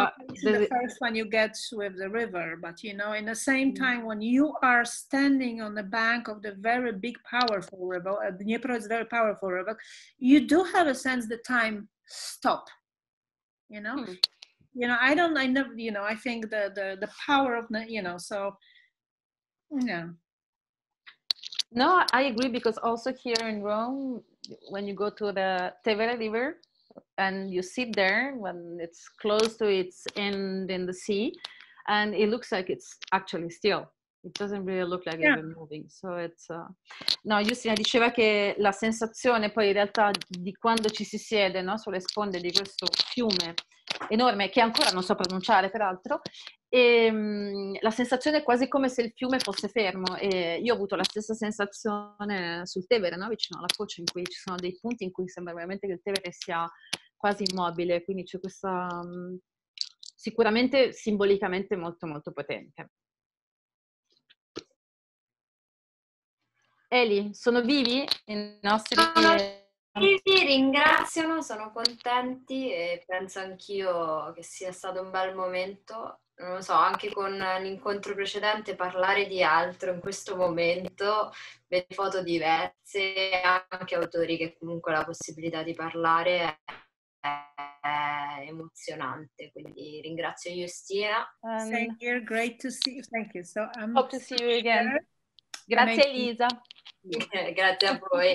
the, the first one you get with the river. But you know, in the same mm. time, when you are standing on the bank of the very big, powerful river, uh, the Dnieper is very powerful river, you do have a sense the time stop. You know, hmm. you know, I don't, I never, you know, I think the the the power of the, you know, so, yeah. No, I agree because also here in Rome, when you go to the Tevere River and you sit there when it's close to its end in the sea, and it looks like it's actually still. It doesn't really look like yeah. it's moving. So it's uh... no, Justina diceva che la sensazione poi in realtà di quando ci si siede no, sulle sponde di questo fiume enorme che ancora non so pronunciare peraltro e ehm, la sensazione è quasi come se il fiume fosse fermo e io ho avuto la stessa sensazione sul Tevere, no? vicino alla foce, in cui ci sono dei punti in cui sembra veramente che il Tevere sia quasi immobile, quindi c'è questa mhmm, sicuramente simbolicamente molto molto potente. Eli, sono vivi i nostri... Sì, sì, ringraziano, sono contenti e penso anch'io che sia stato un bel momento. Non lo so, anche con l'incontro precedente parlare di altro in questo momento, vedere foto diverse, anche autori che comunque la possibilità di parlare è emozionante, quindi ringrazio Justina. Um, Thank you, great to see you. Thank you. So I'm Hope to see you again. Grazie Elisa. Grazie a voi.